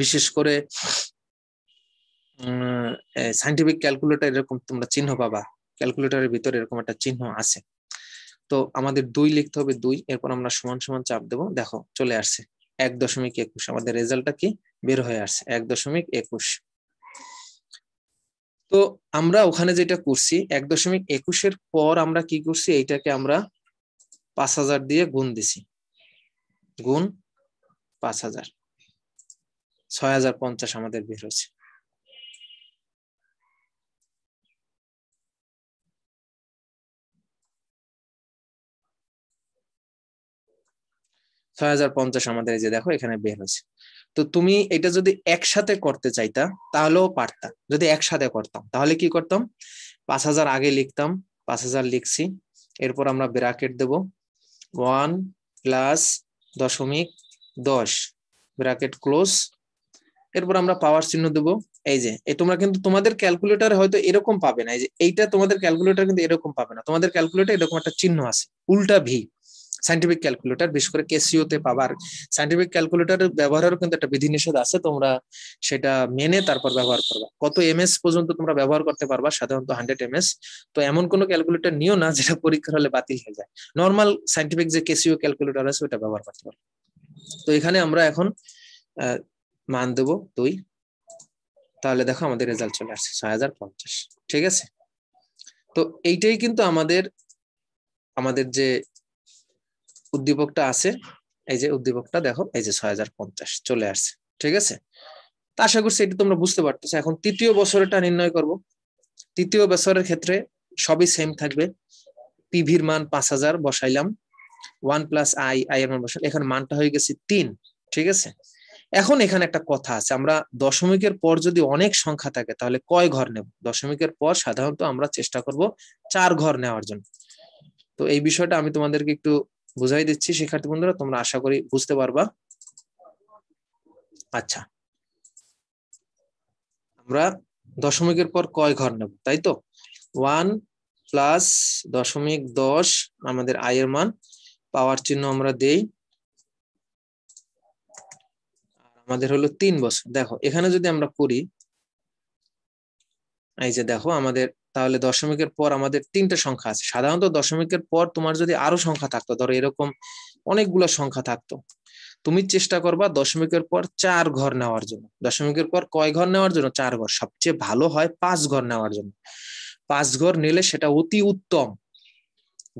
বিশেষ করে সাইন্টিফিক ক্যালকুলেটার এরকম তোমরা চিহ্ন পাবা ক্যালকুলেটারের ভিতরে এরকম একটা চিহ্ন আছে তো আমাদের দুই লিখতে হবে দুই এরপর আমরা সমান সমান চাপ দেবো দেখো চলে আসছে এক দশমিক একুশ আমাদের রেজাল্টটা কি বের হয়ে আসছে এক দশমিক একুশ তো আমরা ওখানে যেটা করছি এক দশমিক একুশের পর আমরা কি করছি এইটাকে আমরা পাঁচ হাজার দিয়ে গুণ দিছি গুণ পাঁচ হাজার ছয় হাজার পঞ্চাশ আমাদের বের হচ্ছে ছয় হাজার পঞ্চাশ আমাদের এই যে দেখো এখানে বের হচ্ছে তো তুমি এটা যদি একসাথে করতে চাইতা তাহলেও পারতাম যদি একসাথে করতাম তাহলে কি করতাম পাঁচ হাজার আগে লিখতাম পাঁচ হাজার লিখছি এরপর আমরা ব্রাকেট দেব ওয়ান প্লাস দশমিক দশ ব্রাকেট ক্লোজ এরপর আমরা পাওয়ার চিহ্ন দেব এই যে তোমরা কিন্তু তোমাদের ক্যালকুলেটার হয়তো এরকম পাবে না এই যে এইটা তোমাদের ক্যালকুলেটার কিন্তু এরকম পাবে না তোমাদের ক্যালকুলেটার এরকম একটা চিহ্ন আছে উল্টা ভি সাইন্টিফিক ক্যালকুলেটর বিশেষ করে কেসিও তে পাবার সাইন্টিফিক ক্যালকুলেটর ব্যবহারেরও কিন্তু একটা বিধিনিষেধ আছে তোমরা সেটা মেনে তারপর ব্যবহার করবা কত এমএস পর্যন্ত তোমরা ব্যবহার করতে পারবা সাধারণত হান্ড্রেড এমএস তো এমন কোনো ক্যালকুলেটর নিও না যেটা পরীক্ষার হলে বাতিল হয়ে যায় নর্মাল সাইন্টিফিক যে কেসিও ক্যালকুলেটর আছে ওটা ব্যবহার করতে পারবো তো এখানে আমরা এখন মান দেবো দুই তাহলে দেখো আমাদের রেজাল্ট চলে আসছে ছয় হাজার পঞ্চাশ ঠিক আছে তো এইটাই কিন্তু আমাদের আমাদের যে উদ্দীপকটা আছে এই যে উদ্দীপকটা দেখো এই যে ছয় চলে আসছে ঠিক আছে তা আশা করছি এটা তোমরা বুঝতে পারতেছো এখন তৃতীয় বছরেটা নির্ণয় করব তৃতীয় বছরের ক্ষেত্রে সবই সেম থাকবে পিভির মান পাঁচ হাজার বসাইলাম ওয়ান প্লাস আই আই এর মান বসাইলাম এখন মানটা হয়ে গেছে তিন ঠিক আছে এখন এখানে একটা কথা আছে আমরা দশমিকের পর যদি অনেক সংখ্যা থাকে তাহলে কয় ঘর নেব দশমিকের পর সাধারণত আমরা চেষ্টা করব চার ঘর নেওয়ার জন্য তো এই বিষয়টা আমি তোমাদেরকে একটু বুঝাই দিচ্ছি শিক্ষার্থী বন্ধুরা তোমরা আশা করি বুঝতে পারবা আচ্ছা আমরা দশমিকের পর কয় ঘর নেব তাই তো ওয়ান প্লাস দশমিক দশ আমাদের আয়ের মান পাওয়ার চিহ্ন আমরা দেই আমাদের হলো তিন বছর দেখো এখানে যদি আমরা করি এই যে দেখো আমাদের তাহলে দশমিকের পর আমাদের তিনটা সংখ্যা আছে সাধারণত দশমিকের পর তোমার যদি আরো সংখ্যা থাকতো ধরো এরকম অনেকগুলো সংখ্যা থাকতো তুমি চেষ্টা করবা দশমিকের পর চার ঘর নেওয়ার জন্য দশমিকের পর কয় ঘর নেওয়ার জন্য চার ঘর সবচেয়ে ভালো হয় পাঁচ ঘর নেওয়ার জন্য পাঁচ ঘর নিলে সেটা অতি উত্তম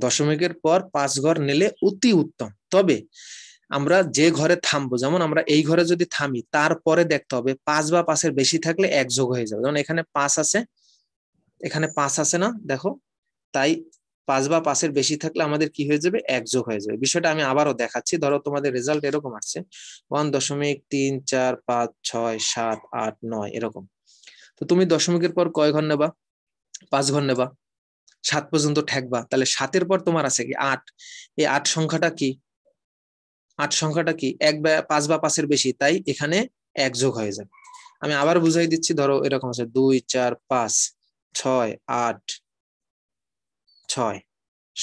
দশমিকের পর পাঁচ ঘর নিলে অতি উত্তম তবে আমরা যে ঘরে থামবো যেমন আমরা এই ঘরে যদি থামি তারপরে দেখতে হবে পাঁচ বা পাঁচের বেশি থাকলে একযোগ হয়ে যাবে যেমন এখানে পাঁচ আছে এখানে পাঁচ আছে না দেখো তাই পাঁচ বা পাঁচের বেশি থাকলে আমাদের কি হয়ে যাবে একযোগ হয়ে যাবে বিষয়টা আমি আবারও দেখাচ্ছি ধরো তোমাদের রেজাল্ট এরকম আসছে ওয়ান দশমিক তিন চার পাঁচ ছয় সাত আট নয় এরকম তো তুমি দশমিকের পর কয় ঘর নেবা পাঁচ ঘর নেবা সাত পর্যন্ত ঠেকবা তাহলে সাতের পর তোমার আছে কি আট এই আট সংখ্যাটা কি আট সংখ্যাটা কি এক বা পাঁচ বা পাঁচের বেশি তাই এখানে একযোগ হয়ে যাবে আমি আবার বুঝাই দিচ্ছি ধরো এরকম আছে দুই চার পাঁচ ছয় আট ছয়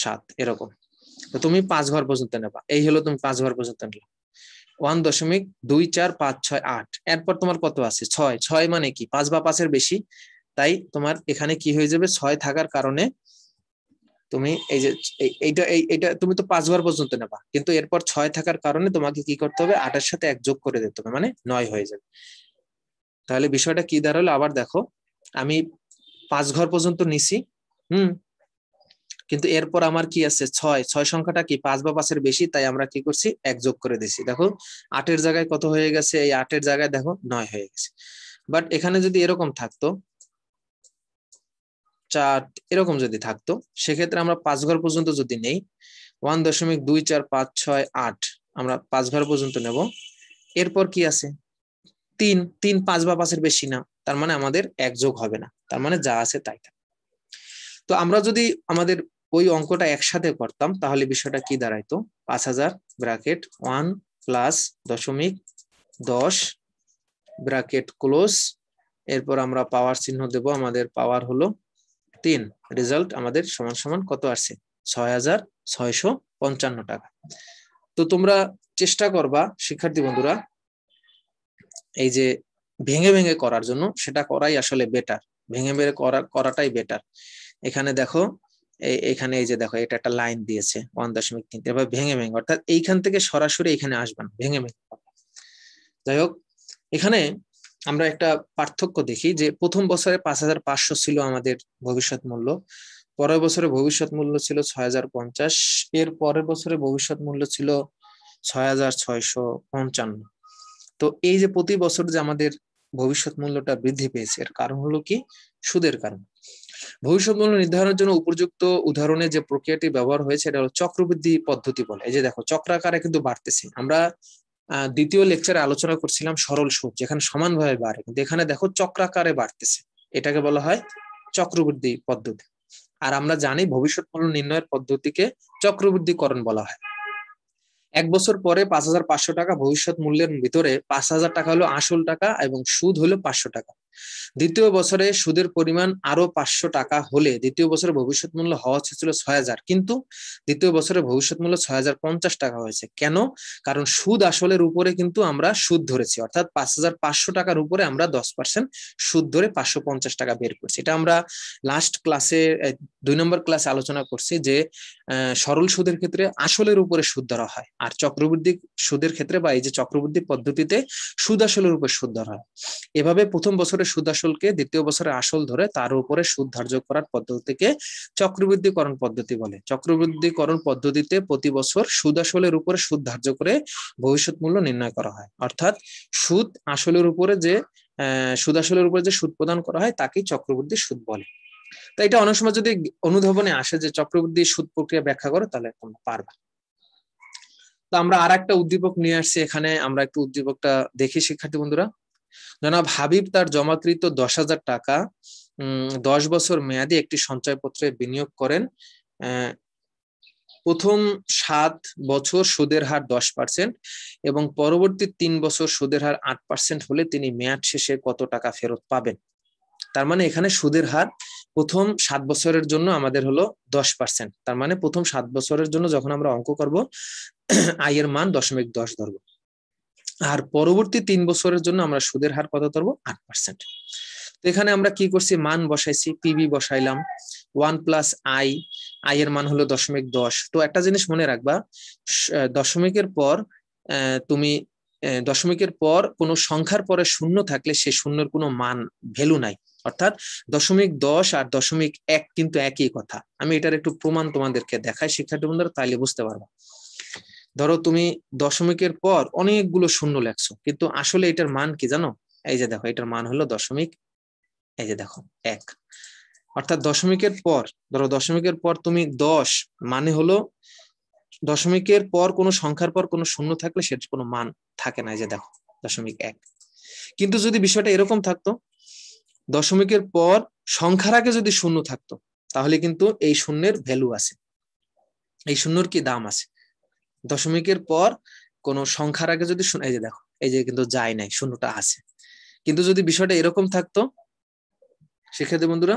সাত এরকম তো তুমি পাঁচ ঘর পর্যন্ত নেবা এই হলো তুমি পাঁচ ঘর পর্যন্ত নিলাম ওয়ান দশমিক দুই চার পাঁচ ছয় আট এরপর তোমার কত আছে ছয় ছয় মানে কি পাঁচ বা পাঁচের বেশি তাই তোমার এখানে কি হয়ে যাবে ছয় থাকার কারণে তুমি এই যে এইটা এইটা তুমি তো পাঁচ ঘর পর্যন্ত নেবা কিন্তু এরপর ছয় থাকার কারণে তোমাকে কি করতে হবে আটার সাথে এক যোগ করে দিতে হবে মানে নয় হয়ে যাবে তাহলে বিষয়টা কি দাঁড়ালো আবার দেখো আমি পাঁচ ঘর পর্যন্ত নিছি হুম কিন্তু এরপর আমার কি আছে ছয় ছয় সংখ্যাটা কি পাঁচ বা পাঁচের বেশি তাই আমরা কি করছি এক যোগ করে দিছি দেখো আটের জায়গায় কত হয়ে গেছে এই আটের জায়গায় দেখো নয় হয়ে গেছে বাট এখানে যদি এরকম থাকতো চার এরকম যদি থাকতো সেক্ষেত্রে আমরা পাঁচ ঘর পর্যন্ত যদি নেই ওয়ান দশমিক দুই চার পাঁচ ছয় আট আমরা পাঁচ ঘর পর্যন্ত নেব এরপর কি আছে তিন তিন পাঁচ বা পাঁচের বেশি না তার মানে আমাদের একযোগ হবে না তার মানে যা আছে তাই তো আমরা যদি আমাদের ওই অঙ্কটা একসাথে করতাম তাহলে বিষয়টা কি দাঁড়াইতো পাঁচ হাজার ব্রাকেট ওয়ান প্লাস দশমিক দশ ব্রাকেট ক্লোজ এরপর আমরা পাওয়ার চিহ্ন দেব আমাদের পাওয়ার হলো তিন রেজাল্ট আমাদের সমান সমান কত আসছে ছয় হাজার ছয়শো পঞ্চান্ন টাকা তো তোমরা চেষ্টা করবা শিক্ষার্থী বন্ধুরা এই যে ভেঙে ভেঙে করার জন্য সেটা করাই আসলে বেটার ভেঙে ভেঙে করা করাটাই বেটার এখানে দেখো এখানে এই যে দেখো এটা একটা লাইন দিয়েছে ওয়ান দশমিক তিন এবার ভেঙে ভেঙে অর্থাৎ এইখান থেকে সরাসরি এখানে আসবে না ভেঙে ভেঙে যাই হোক এখানে আমরা একটা পার্থক্য দেখি যে প্রথম বছরে পাঁচ হাজার পাঁচশো ছিল আমাদের ভবিষ্যৎ মূল্য পরের বছরে ভবিষ্যৎ মূল্য ছিল ছয় হাজার পঞ্চাশ এর পরের বছরে ভবিষ্যৎ মূল্য ছিল ছয় হাজার ছয়শো পঞ্চান্ন তো এই যে প্রতি বছর যে আমাদের ভবিষ্যৎ মূল্যটা বৃদ্ধি পেয়েছে এর কারণ হলো কি সুদের কারণ ভবিষ্যৎ মূল্য নির্ধারণের জন্য উপযুক্ত উদাহরণে যে প্রক্রিয়াটি ব্যবহার হয়েছে এটা হলো চক্রবৃদ্ধি পদ্ধতি বলে এই যে দেখো চক্রাকারে কিন্তু বাড়তেছে আমরা দ্বিতীয় লেকচারে আলোচনা করছিলাম সরল সুদ যেখানে সমানভাবে বাড়ে কিন্তু এখানে দেখো চক্রাকারে বাড়তেছে এটাকে বলা হয় চক্রবৃদ্ধি পদ্ধতি আর আমরা জানি ভবিষ্যৎ মূল্য নির্ণয়ের পদ্ধতিকে চক্রবৃদ্ধিকরণ বলা হয় এক বছর পরে পাঁচ হাজার পাঁচশো টাকা ভবিষ্যৎ মূল্যের ভিতরে পাঁচ হাজার টাকা হলো আসল টাকা এবং সুদ হলো পাঁচশো টাকা দ্বিতীয় বছরে সুদের পরিমাণ আরো পাঁচশো টাকা হলে দ্বিতীয় বছরে ভবিষ্যৎ মূল্য হওয়া ছিল ছয় হাজার কিন্তু দ্বিতীয় বছরে ভবিষ্যৎ মূল্য ছয় হাজার পঞ্চাশ টাকা হয়েছে কেন কারণ সুদ আসলের উপরে কিন্তু আমরা সুদ ধরেছি অর্থাৎ পাঁচ হাজার পাঁচশো টাকার উপরে আমরা দশ পার্সেন্ট সুদ ধরে পাঁচশো পঞ্চাশ টাকা বের করছি এটা আমরা লাস্ট ক্লাসে দুই নম্বর ক্লাসে আলোচনা করছি যে সরল সুদের ক্ষেত্রে আসলের উপরে সুদ ধরা হয় আর চক্রবৃদ্ধি সুদের ক্ষেত্রে বা এই যে চক্রবৃদ্ধি পদ্ধতিতে সুদ আসলের উপরে সুদ ধরা হয় এভাবে প্রথম বছরে সুদ আসলকে দ্বিতীয় বছরে আসল ধরে তার উপরে সুদ ধার্য করার পদ্ধতিকে চক্রবৃদ্ধিকরণ পদ্ধতি বলে চক্রবৃদ্ধিকরণ পদ্ধতিতে প্রতি বছর সুদ আসলের উপরে সুদ ধার্য করে ভবিষ্যৎ মূল্য নির্ণয় করা হয় অর্থাৎ সুদ আসলের উপরে যে সুদ আসলের উপরে যে সুদ প্রদান করা হয় তাকেই চক্রবৃদ্ধি সুদ বলে তো এটা অনেক সময় যদি অনুধাবনে আসে যে চক্রবৃদ্ধি সুদ প্রক্রিয়া ব্যাখ্যা করো তাহলে তোমরা পারবা তো আমরা আর একটা উদ্দীপক নিয়ে আসছি এখানে আমরা একটু উদ্দীপকটা দেখি শিক্ষার্থী বন্ধুরা জনাব হাবিব তার জমাকৃত দশ হাজার টাকা দশ বছর মেয়াদি একটি সঞ্চয়পত্রে বিনিয়োগ করেন প্রথম সাত বছর সুদের হার দশ পার্সেন্ট এবং পরবর্তী তিন বছর সুদের হার আট পার্সেন্ট হলে তিনি মেয়াদ শেষে কত টাকা ফেরত পাবেন তার মানে এখানে সুদের হার প্রথম সাত বছরের জন্য আমাদের হলো দশ পার্সেন্ট তার মানে প্রথম সাত বছরের জন্য যখন আমরা অঙ্ক করব আয়ের মান দশমিক দশ ধরবো আর পরবর্তী তিন বছরের জন্য আমরা সুদের হার কত ধরবো আট পার্সেন্ট তো এখানে আমরা কি করছি মান বসাইছি পিবি বসাইলাম ওয়ান প্লাস আই আই এর মান হলো দশমিক দশ তো একটা জিনিস মনে রাখবা দশমিকের পর তুমি দশমিকের পর কোনো সংখ্যার পরে শূন্য থাকলে সে শূন্যর কোনো মান ভ্যালু নাই অর্থাৎ দশমিক দশ আর দশমিক এক কিন্তু একই কথা আমি এটার একটু প্রমাণ তোমাদেরকে দেখাই শিক্ষার্থী বন্ধুরা তাইলে বুঝতে পারবা ধরো তুমি দশমিকের পর অনেকগুলো শূন্য লেখছো কিন্তু আসলে এটার মান কি জানো এই যে দেখো এটার মান হলো দশমিক এই যে দেখো এক অর্থাৎ দশমিকের পর ধরো দশমিকের পর তুমি দশ মানে হলো দশমিকের পর কোনো সংখ্যার পর কোনো শূন্য থাকলে সেটা কোনো মান থাকে না এই যে দেখো দশমিক এক কিন্তু যদি বিষয়টা এরকম থাকতো দশমিকের পর সংখ্যার আগে যদি শূন্য থাকতো তাহলে কিন্তু এই শূন্যের ভ্যালু আছে এই শূন্যর কি দাম আছে দশমিকের পর কোনো সংখ্যার আগে যদি এই যে দেখো এই যে কিন্তু যায় নাই শূন্যটা আছে কিন্তু যদি বিষয়টা এরকম থাকতো শিক্ষার্থী বন্ধুরা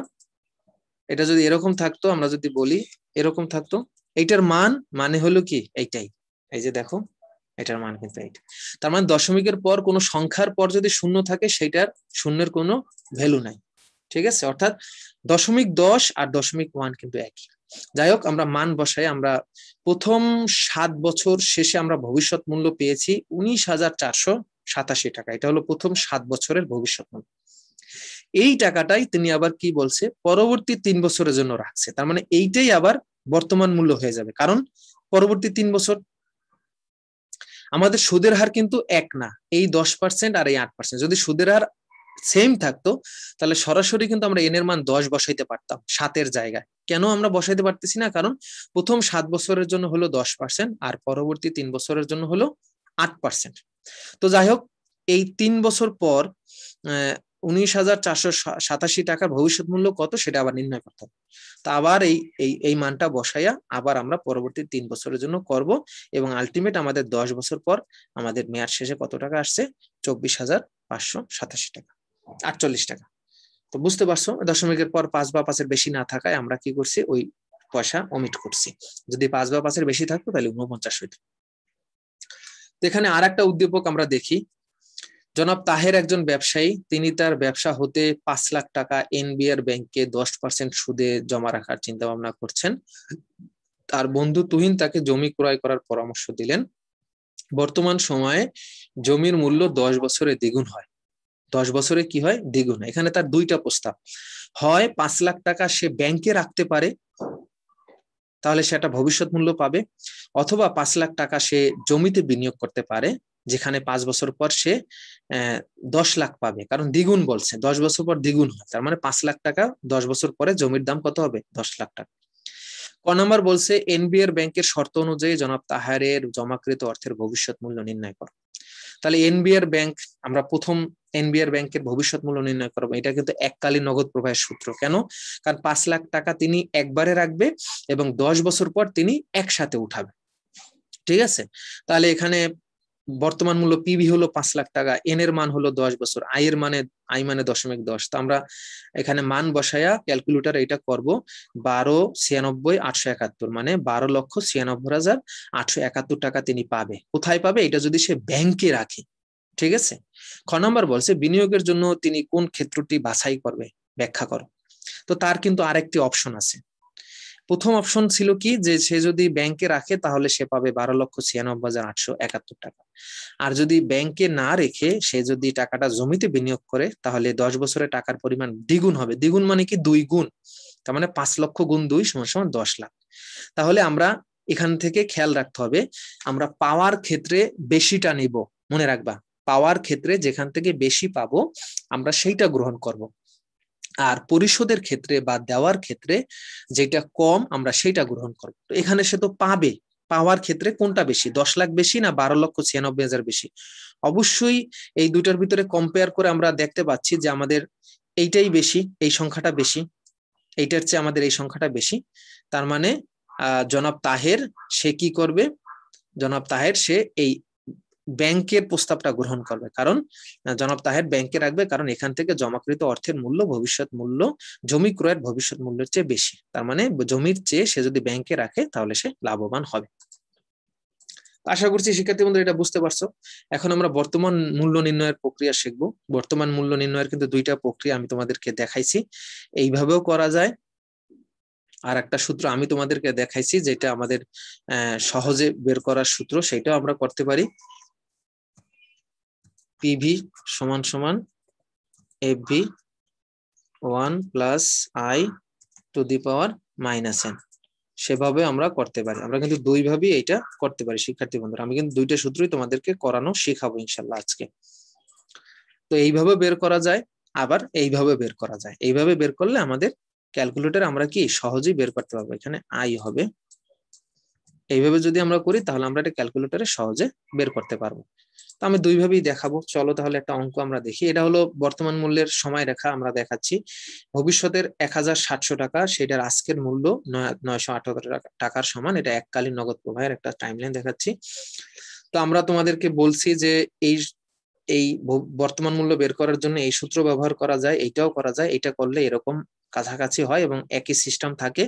এটা যদি এরকম থাকতো আমরা যদি বলি এরকম থাকতো এইটার মান মানে হলো কি এইটাই এই যে দেখো এটার মান কিন্তু এইটা তার মানে দশমিকের পর কোনো সংখ্যার পর যদি শূন্য থাকে সেটার শূন্যের কোনো ভ্যালু নাই ঠিক আছে অর্থাৎ দশমিক দশ আর দশমিক ওয়ান কিন্তু একই যাই হোক আমরা মান বসাই আমরা প্রথম সাত বছর শেষে আমরা ভবিষ্যৎ মূল্য পেয়েছি উনিশ হাজার চারশো সাতাশি টাকা এটা হলো প্রথম সাত বছরের ভবিষ্যৎ মূল্য এই টাকাটাই তিনি আবার কি বলছে পরবর্তী তিন বছরের জন্য রাখছে তার মানে এইটাই আবার বর্তমান মূল্য হয়ে যাবে কারণ পরবর্তী তিন বছর আমাদের সুদের হার কিন্তু এক না এই দশ পার্সেন্ট আর এই আট পার্সেন্ট যদি সুদের হার সেম থাকতো তাহলে সরাসরি কিন্তু আমরা এন এর মান দশ বসাইতে পারতাম সাতের জায়গায় কেন আমরা বসাইতে পারতেছি না কারণ প্রথম সাত বছরের জন্য হলো দশ পার্সেন্ট আর পরবর্তী তিন বছরের জন্য হলো আট পার্সেন্ট তো যাই হোক এই তিন বছর পর উনিশ হাজার চারশো সাতাশি টাকার ভবিষ্যৎ মূল্য কত সেটা আবার নির্ণয় করতে হবে তা আবার এই এই এই মানটা বসাইয়া আবার আমরা পরবর্তী তিন বছরের জন্য করব এবং আলটিমেট আমাদের দশ বছর পর আমাদের মেয়াদ শেষে কত টাকা আসছে চব্বিশ হাজার পাঁচশো সাতাশি টাকা আটচল্লিশ টাকা তো বুঝতে পারছো দশমিকের পর পাঁচ বা পাঁচের বেশি না থাকায় আমরা কি করছি ওই পয়সা অমিট করছি যদি পাঁচ বা পাঁচের বেশি থাকতো তাহলে উনপঞ্চাশ হইত এখানে আর একটা উদ্দীপক আমরা দেখি জনাব তাহের একজন ব্যবসায়ী তিনি তার ব্যবসা হতে পাঁচ লাখ টাকা এনবিআর ব্যাংকে দশ পার্সেন্ট সুদে জমা রাখার চিন্তা ভাবনা করছেন তার বন্ধু তুহিন তাকে জমি ক্রয় করার পরামর্শ দিলেন বর্তমান সময়ে জমির মূল্য দশ বছরে দ্বিগুণ হয় দশ বছরে কি হয় দ্বিগুণ এখানে তার দুইটা প্রস্তাব হয় পাঁচ লাখ টাকা সে ব্যাংকে রাখতে পারে তাহলে সেটা ভবিষ্যৎ মূল্য পাবে অথবা পাঁচ লাখ টাকা সে জমিতে বিনিয়োগ করতে পারে যেখানে পাঁচ বছর পর সে দশ লাখ পাবে কারণ দ্বিগুণ বলছে দশ বছর পর দ্বিগুণ হয় তার মানে পাঁচ লাখ টাকা দশ বছর পরে জমির দাম কত হবে দশ লাখ টাকা ক নম্বর বলছে এনবিআর ব্যাংকের শর্ত অনুযায়ী জনাব তাহারের জমাকৃত অর্থের ভবিষ্যৎ মূল্য নির্ণয় কর তাহলে এনবিআর ব্যাংক আমরা প্রথম এনবিআর ব্যাংকের ভবিষ্যৎ মূল্য নির্ণয় করবো এটা কিন্তু এককালীন নগদ প্রবাহের সূত্র কেন কারণ পাঁচ লাখ টাকা তিনি একবারে রাখবে এবং দশ বছর পর তিনি একসাথে উঠাবে ঠিক আছে তাহলে এখানে বর্তমান মূল্য পিবি হলো পাঁচ লাখ টাকা এন এর মান হলো দশ বছর আই এর মানে আই মানে দশমিক দশ তা আমরা এখানে মান বসায়া ক্যালকুলেটার এটা করব বারো ছিয়ানব্বই আটশো একাত্তর মানে বারো লক্ষ ছিয়ানব্বই হাজার আটশো একাত্তর টাকা তিনি পাবে কোথায় পাবে এটা যদি সে ব্যাংকে রাখে ঠিক আছে খ নম্বর বলছে বিনিয়োগের জন্য তিনি কোন ক্ষেত্রটি বাছাই করবে ব্যাখ্যা করো তো তার কিন্তু আরেকটি অপশন আছে প্রথম অপশন ছিল কি যে সে যদি ব্যাংকে রাখে তাহলে সে পাবে বারো লক্ষ ছিয়ানব্বই হাজার আটশো একাত্তর টাকা আর যদি ব্যাংকে না রেখে সে যদি টাকাটা জমিতে বিনিয়োগ করে তাহলে দশ বছরে টাকার পরিমাণ দ্বিগুণ হবে দ্বিগুণ মানে কি দুই গুণ তার মানে পাঁচ লক্ষ গুণ দুই সমান সমান দশ লাখ তাহলে আমরা এখান থেকে খেয়াল রাখতে হবে আমরা পাওয়ার ক্ষেত্রে বেশিটা নিব মনে রাখবা পাওয়ার ক্ষেত্রে যেখান থেকে বেশি পাবো আমরা সেইটা গ্রহণ করব। আর পরিশোধের ক্ষেত্রে বা দেওয়ার ক্ষেত্রে যেটা কম আমরা সেটা গ্রহণ করব তো এখানে সে তো পাবে পাওয়ার ক্ষেত্রে কোনটা বেশি দশ লাখ বেশি না বারো লক্ষ ছিয়ানব্বই হাজার বেশি অবশ্যই এই দুটার ভিতরে কম্পেয়ার করে আমরা দেখতে পাচ্ছি যে আমাদের এইটাই বেশি এই সংখ্যাটা বেশি এইটার চেয়ে আমাদের এই সংখ্যাটা বেশি তার মানে আহ জনাব তাহের সে কি করবে জনাব তাহের সে এই ব্যাংকের প্রস্তাবটা গ্রহণ করবে কারণ জনাব তাহের ব্যাংকে রাখবে কারণ এখান থেকে জমাকৃত অর্থের মূল্য ভবিষ্যৎ মূল্য জমি ক্রয়ের ভবিষ্যৎ মূল্যের চেয়ে বেশি তার মানে জমির চেয়ে সে যদি ব্যাংকে রাখে তাহলে সে লাভবান হবে আশা করছি শিক্ষার্থী বন্ধু এটা বুঝতে পারছো এখন আমরা বর্তমান মূল্য নির্ণয়ের প্রক্রিয়া শিখবো বর্তমান মূল্য নির্ণয়ের কিন্তু দুইটা প্রক্রিয়া আমি তোমাদেরকে দেখাইছি এইভাবেও করা যায় আর একটা সূত্র আমি তোমাদেরকে দেখাইছি যেটা আমাদের সহজে বের করার সূত্র সেটাও আমরা করতে পারি পিভি সমান সমান F V one plus I to the power minus N সেভাবে আমরা করতে পারি আমরা কিন্তু দুইভাবেই এটা করতে পারি শিক্ষার্থী বন্ধুরা আমি কিন্তু দুইটা সূত্রই তোমাদেরকে করানো শেখাবো ইনশাল্লাহ আজকে তো এইভাবে বের করা যায় আবার এইভাবে বের করা যায় এইভাবে বের করলে আমাদের ক্যালকুলেটর আমরা কি সহজেই বের করতে পারবো এখানে আই হবে এইভাবে যদি আমরা করি তাহলে আমরা এটা ক্যালকুলেটরে সহজে বের করতে পারবো তো আমি দুইভাবেই দেখাবো চলো তাহলে একটা অঙ্ক আমরা দেখি এটা হলো বর্তমান মূল্যের সময় রেখা আমরা দেখাচ্ছি ভবিষ্যতের এক হাজার সাতশো টাকা সেটার আজকের মূল্য নয়শো আঠারো টাকার সমান এটা এককালীন নগদ প্রবাহের একটা টাইমলাইন দেখাচ্ছি তো আমরা তোমাদেরকে বলছি যে এই এই বর্তমান মূল্য বের করার জন্য এই সূত্র ব্যবহার করা যায় এইটাও করা যায় এটা করলে এরকম কাছাকাছি হয় এবং একই সিস্টেম থাকে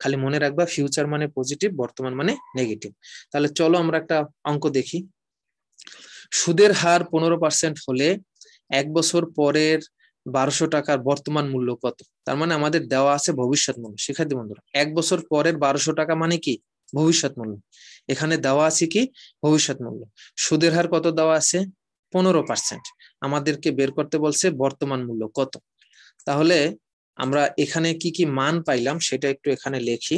খালি মনে রাখবা ফিউচার মানে পজিটিভ বর্তমান মানে নেগেটিভ তাহলে চলো আমরা একটা অঙ্ক দেখি সুদের হার পনেরো পার্সেন্ট হলে এক বছর পরের বারোশো টাকার বর্তমান মূল্য কত তার মানে আমাদের দেওয়া আছে ভবিষ্যৎ মূল্য শিক্ষার্থী বন্ধুরা এক বছর পরের বারোশো টাকা মানে কি ভবিষ্যৎ মূল্য এখানে দেওয়া আছে কি ভবিষ্যৎ মূল্য সুদের হার কত দেওয়া আছে পনেরো পার্সেন্ট আমাদেরকে বের করতে বলছে বর্তমান মূল্য কত তাহলে আমরা এখানে কি কি মান পাইলাম সেটা একটু এখানে লেখি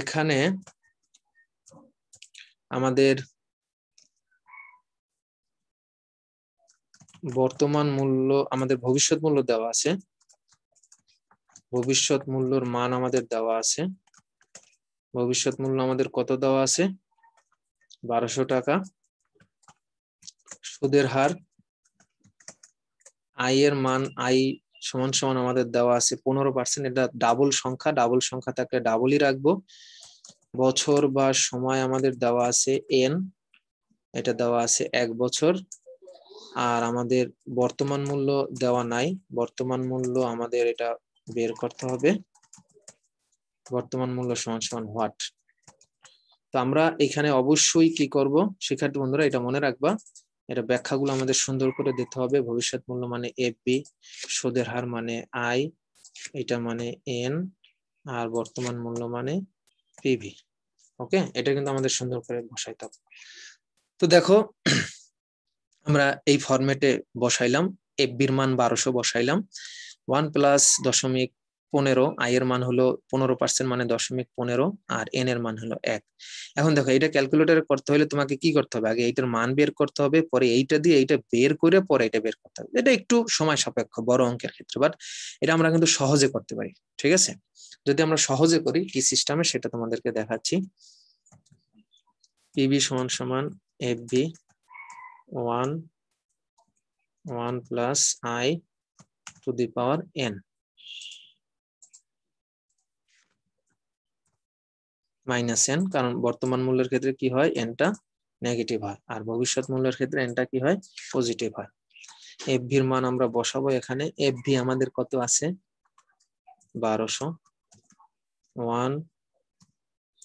এখানে আমাদের বর্তমান মূল্য আমাদের ভবিষ্যৎ মূল্য দেওয়া আছে ভবিষ্যৎ মূল্যর মান আমাদের দেওয়া আছে ভবিষ্যৎ মূল্য আমাদের কত দেওয়া আছে বারোশো টাকা সুদের হার আই এর মান আই সমান সমান আমাদের দেওয়া আছে পনেরো পার্সেন্ট এটা ডাবল সংখ্যা ডাবল সংখ্যা থাকলে ডাবলই রাখবো বছর বা সময় আমাদের দেওয়া আছে এন এটা দেওয়া আছে এক বছর আর আমাদের বর্তমান মূল্য দেওয়া নাই বর্তমান মূল্য আমাদের এটা বের করতে হবে বর্তমান মূল্য সমান সমান হোয়াট তো আমরা এখানে অবশ্যই কি করব শিক্ষার্থী বন্ধুরা এটা মনে রাখবা এটা ব্যাখ্যাগুলো আমাদের সুন্দর করে দিতে হবে ভবিষ্যৎ মূল্য মানে এফ বি সুদের হার মানে আই এটা মানে এন আর বর্তমান মূল্য মানে পিভি ওকে এটা কিন্তু আমাদের সুন্দর করে বসাইতে হবে তো দেখো আমরা এই ফরম্যাটে বসাইলাম এফ বির মান বারোশো বসাইলাম ওয়ান প্লাস দশমিক পনেরো আই এর মান হলো পনেরো পার্সেন্ট মানে দশমিক পনেরো আর এন এর মান হলো এক এখন দেখো এটা ক্যালকুলেটর করতে হলে তোমাকে কি করতে হবে আগে এইটার মান বের করতে হবে পরে এইটা দিয়ে এইটা বের করে পরে এটা বের করতে হবে এটা একটু সময় সাপেক্ষ বড় অঙ্কের ক্ষেত্রে বাট এটা আমরা কিন্তু সহজে করতে পারি ঠিক আছে যদি আমরা সহজে করি কি সিস্টেমে সেটা তোমাদেরকে দেখাচ্ছি পিবি সমান সমান F V one one plus I to the power N minus N কারণ বর্তমান মূল্যের ক্ষেত্রে কি হয় এনটা নেগেটিভ হয় আর ভবিষ্যৎ মূল্যের ক্ষেত্রে এনটা কি হয় পজিটিভ হয় এফ ভির মান আমরা বসাবো এখানে এফ ভি আমাদের কত আছে বারোশো ওয়ান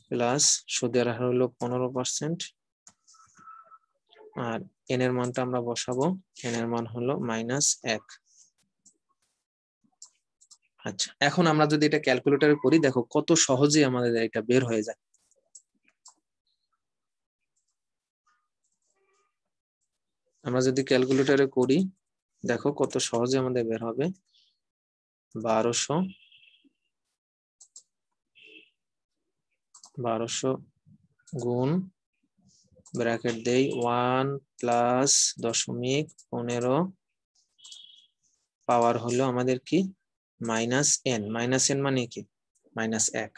প্লাস সুদের হার হলো পনেরো পার্সেন্ট আর এন এর মানটা আমরা বসাবো এন এর মান হলো মাইনাস এক আচ্ছা এখন আমরা যদি এটা ক্যালকুলেটরে করি দেখো কত সহজে আমাদের এটা বের হয়ে যায় আমরা যদি ক্যালকুলেটরে করি দেখো কত সহজে আমাদের বের হবে বারোশো বারোশো গুণ ব্র্যাকেট দেই ওয়ান প্লাস দশমিক পনেরো পাওয়ার হলো আমাদের কি মাইনাস এন মাইনাস এন মানে কি মাইনাস এক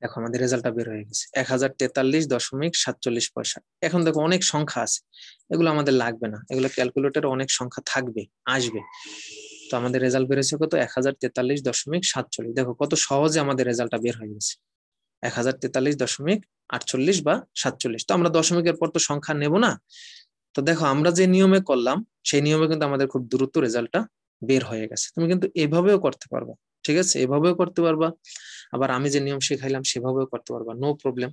দেখো আমাদের রেজাল্টটা বের হয়ে গেছে এক হাজার তেতাল্লিশ দশমিক সাতচল্লিশ পয়সা এখন দেখো অনেক সংখ্যা আছে এগুলো আমাদের লাগবে না এগুলো ক্যালকুলেটরে অনেক সংখ্যা থাকবে আসবে তো আমাদের রেজাল্ট বের হয়েছে কত এক হাজার তেতাল্লিশ দশমিক সাতচল্লিশ দেখো কত সহজে আমাদের রেজাল্টটা বের হয়ে গেছে এক হাজার তেতাল্লিশ দশমিক আটচল্লিশ বা সাতচল্লিশ তো আমরা দশমিকের পর তো সংখ্যা নেব না তো দেখো আমরা যে নিয়মে করলাম সেই নিয়মে কিন্তু আমাদের খুব দ্রুত রেজাল্টটা বের হয়ে গেছে তুমি কিন্তু এভাবেও করতে পারবা ঠিক আছে এভাবেও করতে পারবা আবার আমি যে নিয়ম শেখাইলাম সেভাবেও করতে পারবা নো প্রবলেম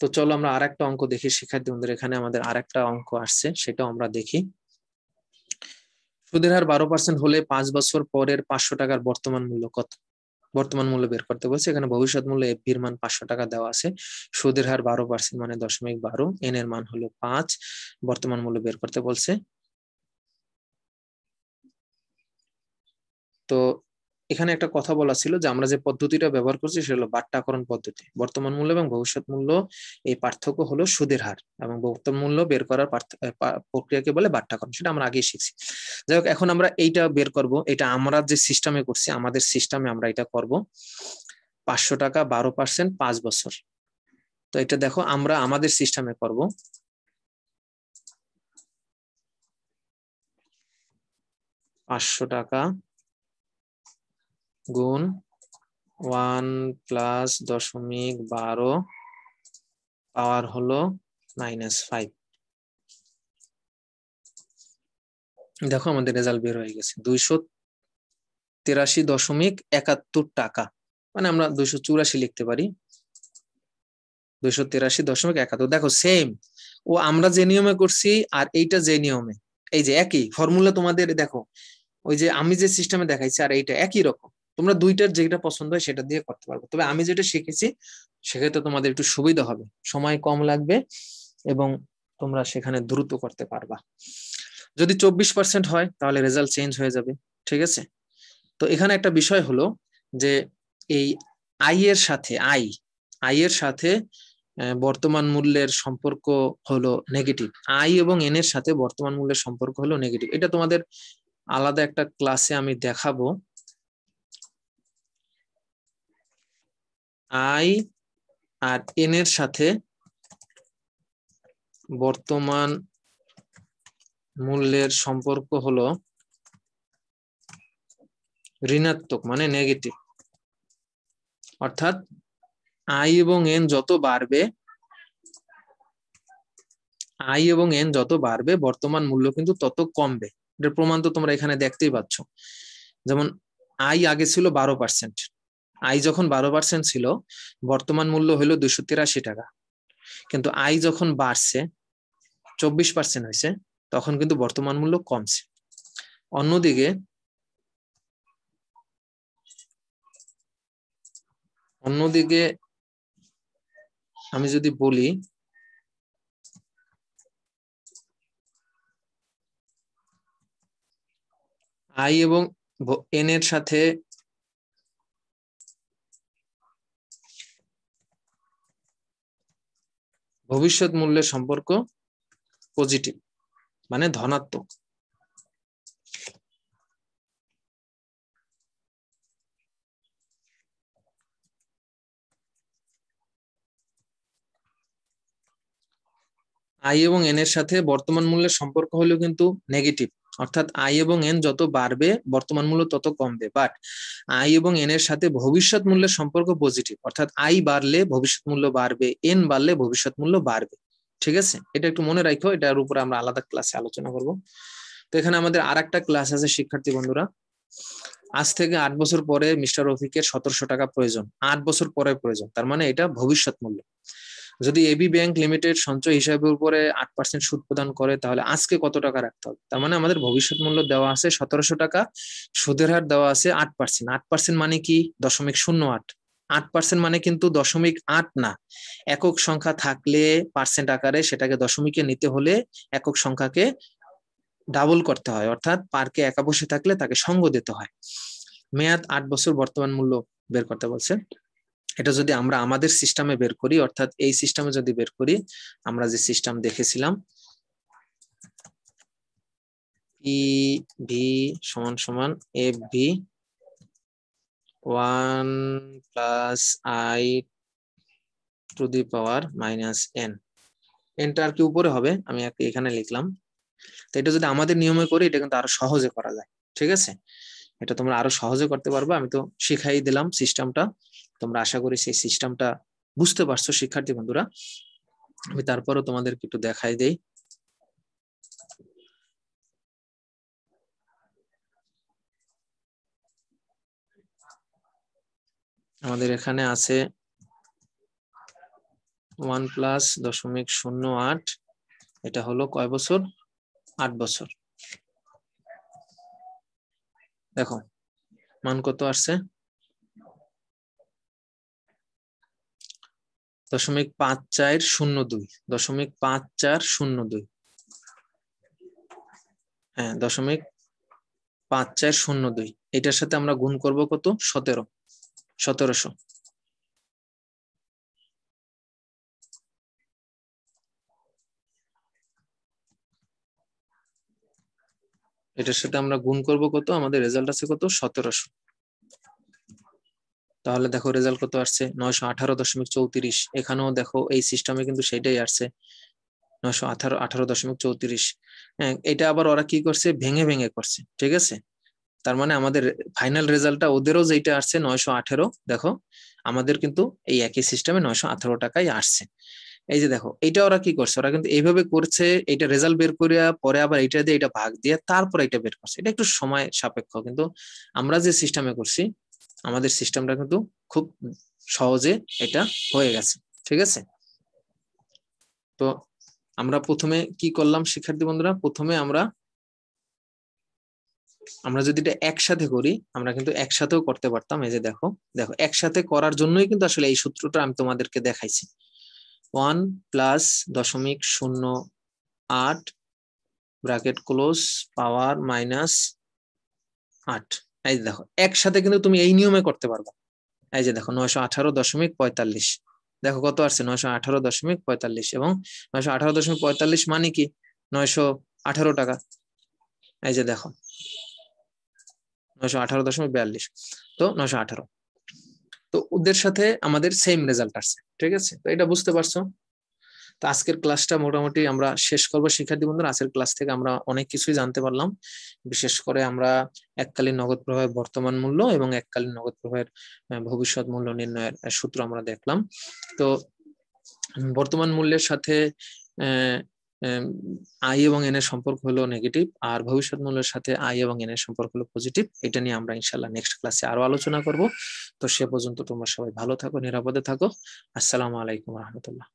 তো চলো আমরা আর একটা অঙ্ক দেখি শিক্ষার্থী বন্ধুরা এখানে আমাদের আর একটা অঙ্ক আসছে সেটাও আমরা দেখি সুদের হার বারো পার্সেন্ট হলে পাঁচ বছর পরের পাঁচশো টাকার বর্তমান মূল্য কত বর্তমান মূল্য বের করতে বলছে এখানে ভবিষ্যৎ মূল্য এফ এর মান পাঁচশো টাকা দেওয়া আছে সুদের হার বারো পার্সেন্ট মানে দশমিক বারো এন এর মান হলো পাঁচ বর্তমান মূল্য বের করতে বলছে তো এখানে একটা কথা বলা ছিল যে আমরা যে পদ্ধতিটা ব্যবহার করছি সেটা হলো বাট্টাকরণ পদ্ধতি বর্তমান মূল্য এবং ভবিষ্যৎ মূল্য এই পার্থক্য হলো সুদের হার এবং বর্তমান মূল্য বের করার প্রক্রিয়াকে বলে বাট্টাকরণ সেটা আমরা আগেই শিখছি যাই হোক এখন আমরা এইটা বের করব এটা আমরা যে সিস্টেমে করছি আমাদের সিস্টেমে আমরা এটা করব পাঁচশো টাকা বারো পার্সেন্ট পাঁচ বছর তো এটা দেখো আমরা আমাদের সিস্টেমে করব পাঁচশো টাকা গুণ ওয়ান প্লাস দশমিক বারো পাওয়ার হলো মাইনাস ফাইভ দেখো আমাদের রেজাল্ট বের হয়ে গেছে দুইশো তেরাশি দশমিক একাত্তর টাকা মানে আমরা দুইশো চুরাশি লিখতে পারি দুইশো তেরাশি দশমিক একাত্তর দেখো সেম ও আমরা যে নিয়মে করছি আর এইটা যে নিয়মে এই যে একই ফর্মুলা তোমাদের দেখো ওই যে আমি যে সিস্টেমে দেখাইছি আর এইটা একই রকম তোমরা দুইটার যেটা পছন্দ হয় সেটা দিয়ে করতে পারবো তবে আমি যেটা শিখেছি সেক্ষেত্রে তোমাদের একটু সুবিধা হবে সময় কম লাগবে এবং তোমরা সেখানে দ্রুত করতে পারবা যদি চব্বিশ পার্সেন্ট হয় তাহলে রেজাল্ট চেঞ্জ হয়ে যাবে ঠিক আছে তো এখানে একটা বিষয় হলো যে এই আই এর সাথে আই আই এর সাথে বর্তমান মূল্যের সম্পর্ক হলো নেগেটিভ আই এবং এন এর সাথে বর্তমান মূল্যের সম্পর্ক হলো নেগেটিভ এটা তোমাদের আলাদা একটা ক্লাসে আমি দেখাবো আই আর এন এর সাথে বর্তমান মূল্যের সম্পর্ক হলো ঋণাত্মক মানে নেগেটিভ অর্থাৎ আই এবং এন যত বাড়বে আই এবং এন যত বাড়বে বর্তমান মূল্য কিন্তু তত কমবে এটার প্রমাণ তো তোমরা এখানে দেখতেই পাচ্ছ যেমন আই আগে ছিল বারো পার্সেন্ট আই যখন বারো পার্সেন্ট ছিল বর্তমান মূল্য হলো দুশো তিরাশি টাকা কিন্তু আই যখন বাড়ছে চব্বিশ পার্সেন্ট হয়েছে তখন কিন্তু বর্তমান মূল্য কমছে অন্যদিকে অন্যদিকে আমি যদি বলি আই এবং এন এর সাথে ভবিষ্যৎ মূল্যের সম্পর্ক পজিটিভ মানে ধনাত্মক আই এবং এন এর সাথে বর্তমান মূল্যের সম্পর্ক হলেও কিন্তু নেগেটিভ অর্থাৎ আই এবং এন যত বাড়বে বর্তমান মূল্য তত কমবে বাট আই এবং এন এর সাথে ভবিষ্যৎ মূল্যের সম্পর্ক পজিটিভ অর্থাৎ আই বাড়লে ভবিষ্যৎ মূল্য বাড়বে এন বাড়লে ভবিষ্যৎ মূল্য বাড়বে ঠিক আছে এটা একটু মনে রাখো এটার উপরে আমরা আলাদা ক্লাসে আলোচনা করব তো এখানে আমাদের আর একটা ক্লাস আছে শিক্ষার্থী বন্ধুরা আজ থেকে আট বছর পরে মিস্টার রফিকের সতেরোশো টাকা প্রয়োজন আট বছর পরে প্রয়োজন তার মানে এটা ভবিষ্যৎ মূল্য যদি এবি ব্যাংক লিমিটেড সঞ্চয় হিসাবের উপরে আট পার্সেন্ট সুদ প্রদান করে তাহলে আজকে কত টাকা রাখতে হবে তার মানে আমাদের ভবিষ্যৎ মূল্য দেওয়া আছে সতেরোশো টাকা সুদের হার দেওয়া আছে আট পার্সেন্ট আট পার্সেন্ট মানে কি দশমিক শূন্য আট আট পার্সেন্ট মানে কিন্তু দশমিক আট না একক সংখ্যা থাকলে পার্সেন্ট আকারে সেটাকে দশমিকে নিতে হলে একক সংখ্যাকে ডাবল করতে হয় অর্থাৎ পার্কে একা বসে থাকলে তাকে সঙ্গ দিতে হয় মেয়াদ আট বছর বর্তমান মূল্য বের করতে বলছে এটা যদি আমরা আমাদের সিস্টেমে বের করি অর্থাৎ এই সিস্টেমে যদি বের করি আমরা যে সিস্টেম দেখেছিলাম সমান সমান F V one plus I to the power minus N এনটা আর কি উপরে হবে আমি এখানে লিখলাম তো এটা যদি আমাদের নিয়মে করি এটা কিন্তু আরো সহজে করা যায় ঠিক আছে এটা তোমরা আরো সহজে করতে পারবে আমি তো শিখাই দিলাম সিস্টেমটা তোমরা আশা করি সেই সিস্টেমটা বুঝতে পারছো শিক্ষার্থী বন্ধুরা আমি তারপরও তোমাদেরকে একটু দেখাই দেই আমাদের এখানে আছে ওয়ান প্লাস দশমিক শূন্য আট এটা হলো কয় বছর আট বছর দেখো মান কত আসছে দশমিক পাঁচ চার শূন্য দুই দশমিক পাঁচ চার শূন্য দুই হ্যাঁ দশমিক পাঁচ চার শূন্য দুই এটার সাথে আমরা গুণ করব কত সতেরো সতেরোশো এটার সাথে আমরা গুণ করব কত আমাদের রেজাল্ট আছে কত সতেরোশো তাহলে দেখো রেজাল্ট কত আসছে নয়শো আঠারো দশমিক চৌত্রিশ এখানেও দেখো এই সিস্টেমে কিন্তু সেটাই আসছে নয়শো আঠারো আঠারো দশমিক চৌত্রিশ হ্যাঁ এটা আবার ওরা কি করছে ভেঙে ভেঙে করছে ঠিক আছে তার মানে আমাদের ফাইনাল রেজাল্টটা ওদেরও যেটা আসছে নয়শো আঠেরো দেখো আমাদের কিন্তু এই একই সিস্টেমে নয়শো আঠারো টাকাই আসছে এই যে দেখো এটা ওরা কি করছে ওরা কিন্তু এইভাবে করছে এটা রেজাল্ট বের করিয়া পরে আবার এটা দিয়ে এটা ভাগ দিয়ে তারপর এটা বের করছে এটা একটু সময় সাপেক্ষ কিন্তু আমরা যে সিস্টেমে করছি আমাদের সিস্টেমটা কিন্তু খুব সহজে এটা হয়ে গেছে ঠিক আছে তো আমরা প্রথমে কি করলাম শিক্ষার্থী বন্ধুরা প্রথমে আমরা আমরা যদি এটা একসাথে করি আমরা কিন্তু একসাথেও করতে পারতাম এই যে দেখো দেখো একসাথে করার জন্যই কিন্তু আসলে এই সূত্রটা আমি তোমাদেরকে দেখাইছি ওয়ান প্লাস দশমিক শূন্য আট ব্রাকেট ক্লোজ পাওয়ার মাইনাস আট এই দেখো একসাথে কিন্তু তুমি এই নিয়মে করতে পারবো এই যে দেখো নয়শো আঠারো দশমিক পঁয়তাল্লিশ দেখো কত আসছে নয়শো আঠারো দশমিক পঁয়তাল্লিশ এবং নয়শো আঠারো দশমিক পঁয়তাল্লিশ মানে কি নয়শো আঠারো টাকা এই যে দেখো নয়শো আঠারো দশমিক বিয়াল্লিশ তো নয়শো আঠারো তো ওদের সাথে আমাদের সেম রেজাল্ট আসছে ঠিক আছে তো এটা বুঝতে পারছো তো আজকের ক্লাসটা মোটামুটি আমরা শেষ করবো শিক্ষার্থী বন্ধুরা আজকের ক্লাস থেকে আমরা অনেক কিছুই জানতে পারলাম বিশেষ করে আমরা এককালীন নগদ প্রবাহের বর্তমান মূল্য এবং এককালীন নগদ প্রবাহের ভবিষ্যৎ মূল্য নির্ণয়ের সূত্র আমরা দেখলাম তো বর্তমান মূল্যের সাথে আই এবং এন এর সম্পর্ক হলো নেগেটিভ আর ভবিষ্যৎ মূল্যের সাথে আই এবং এন এর সম্পর্ক হলো পজিটিভ এটা নিয়ে আমরা ইনশাল্লাহ নেক্সট ক্লাসে আরো আলোচনা করব তো সে পর্যন্ত তোমরা সবাই ভালো থাকো নিরাপদে থাকো আসসালামু আলাইকুম রহমতুল্লাহ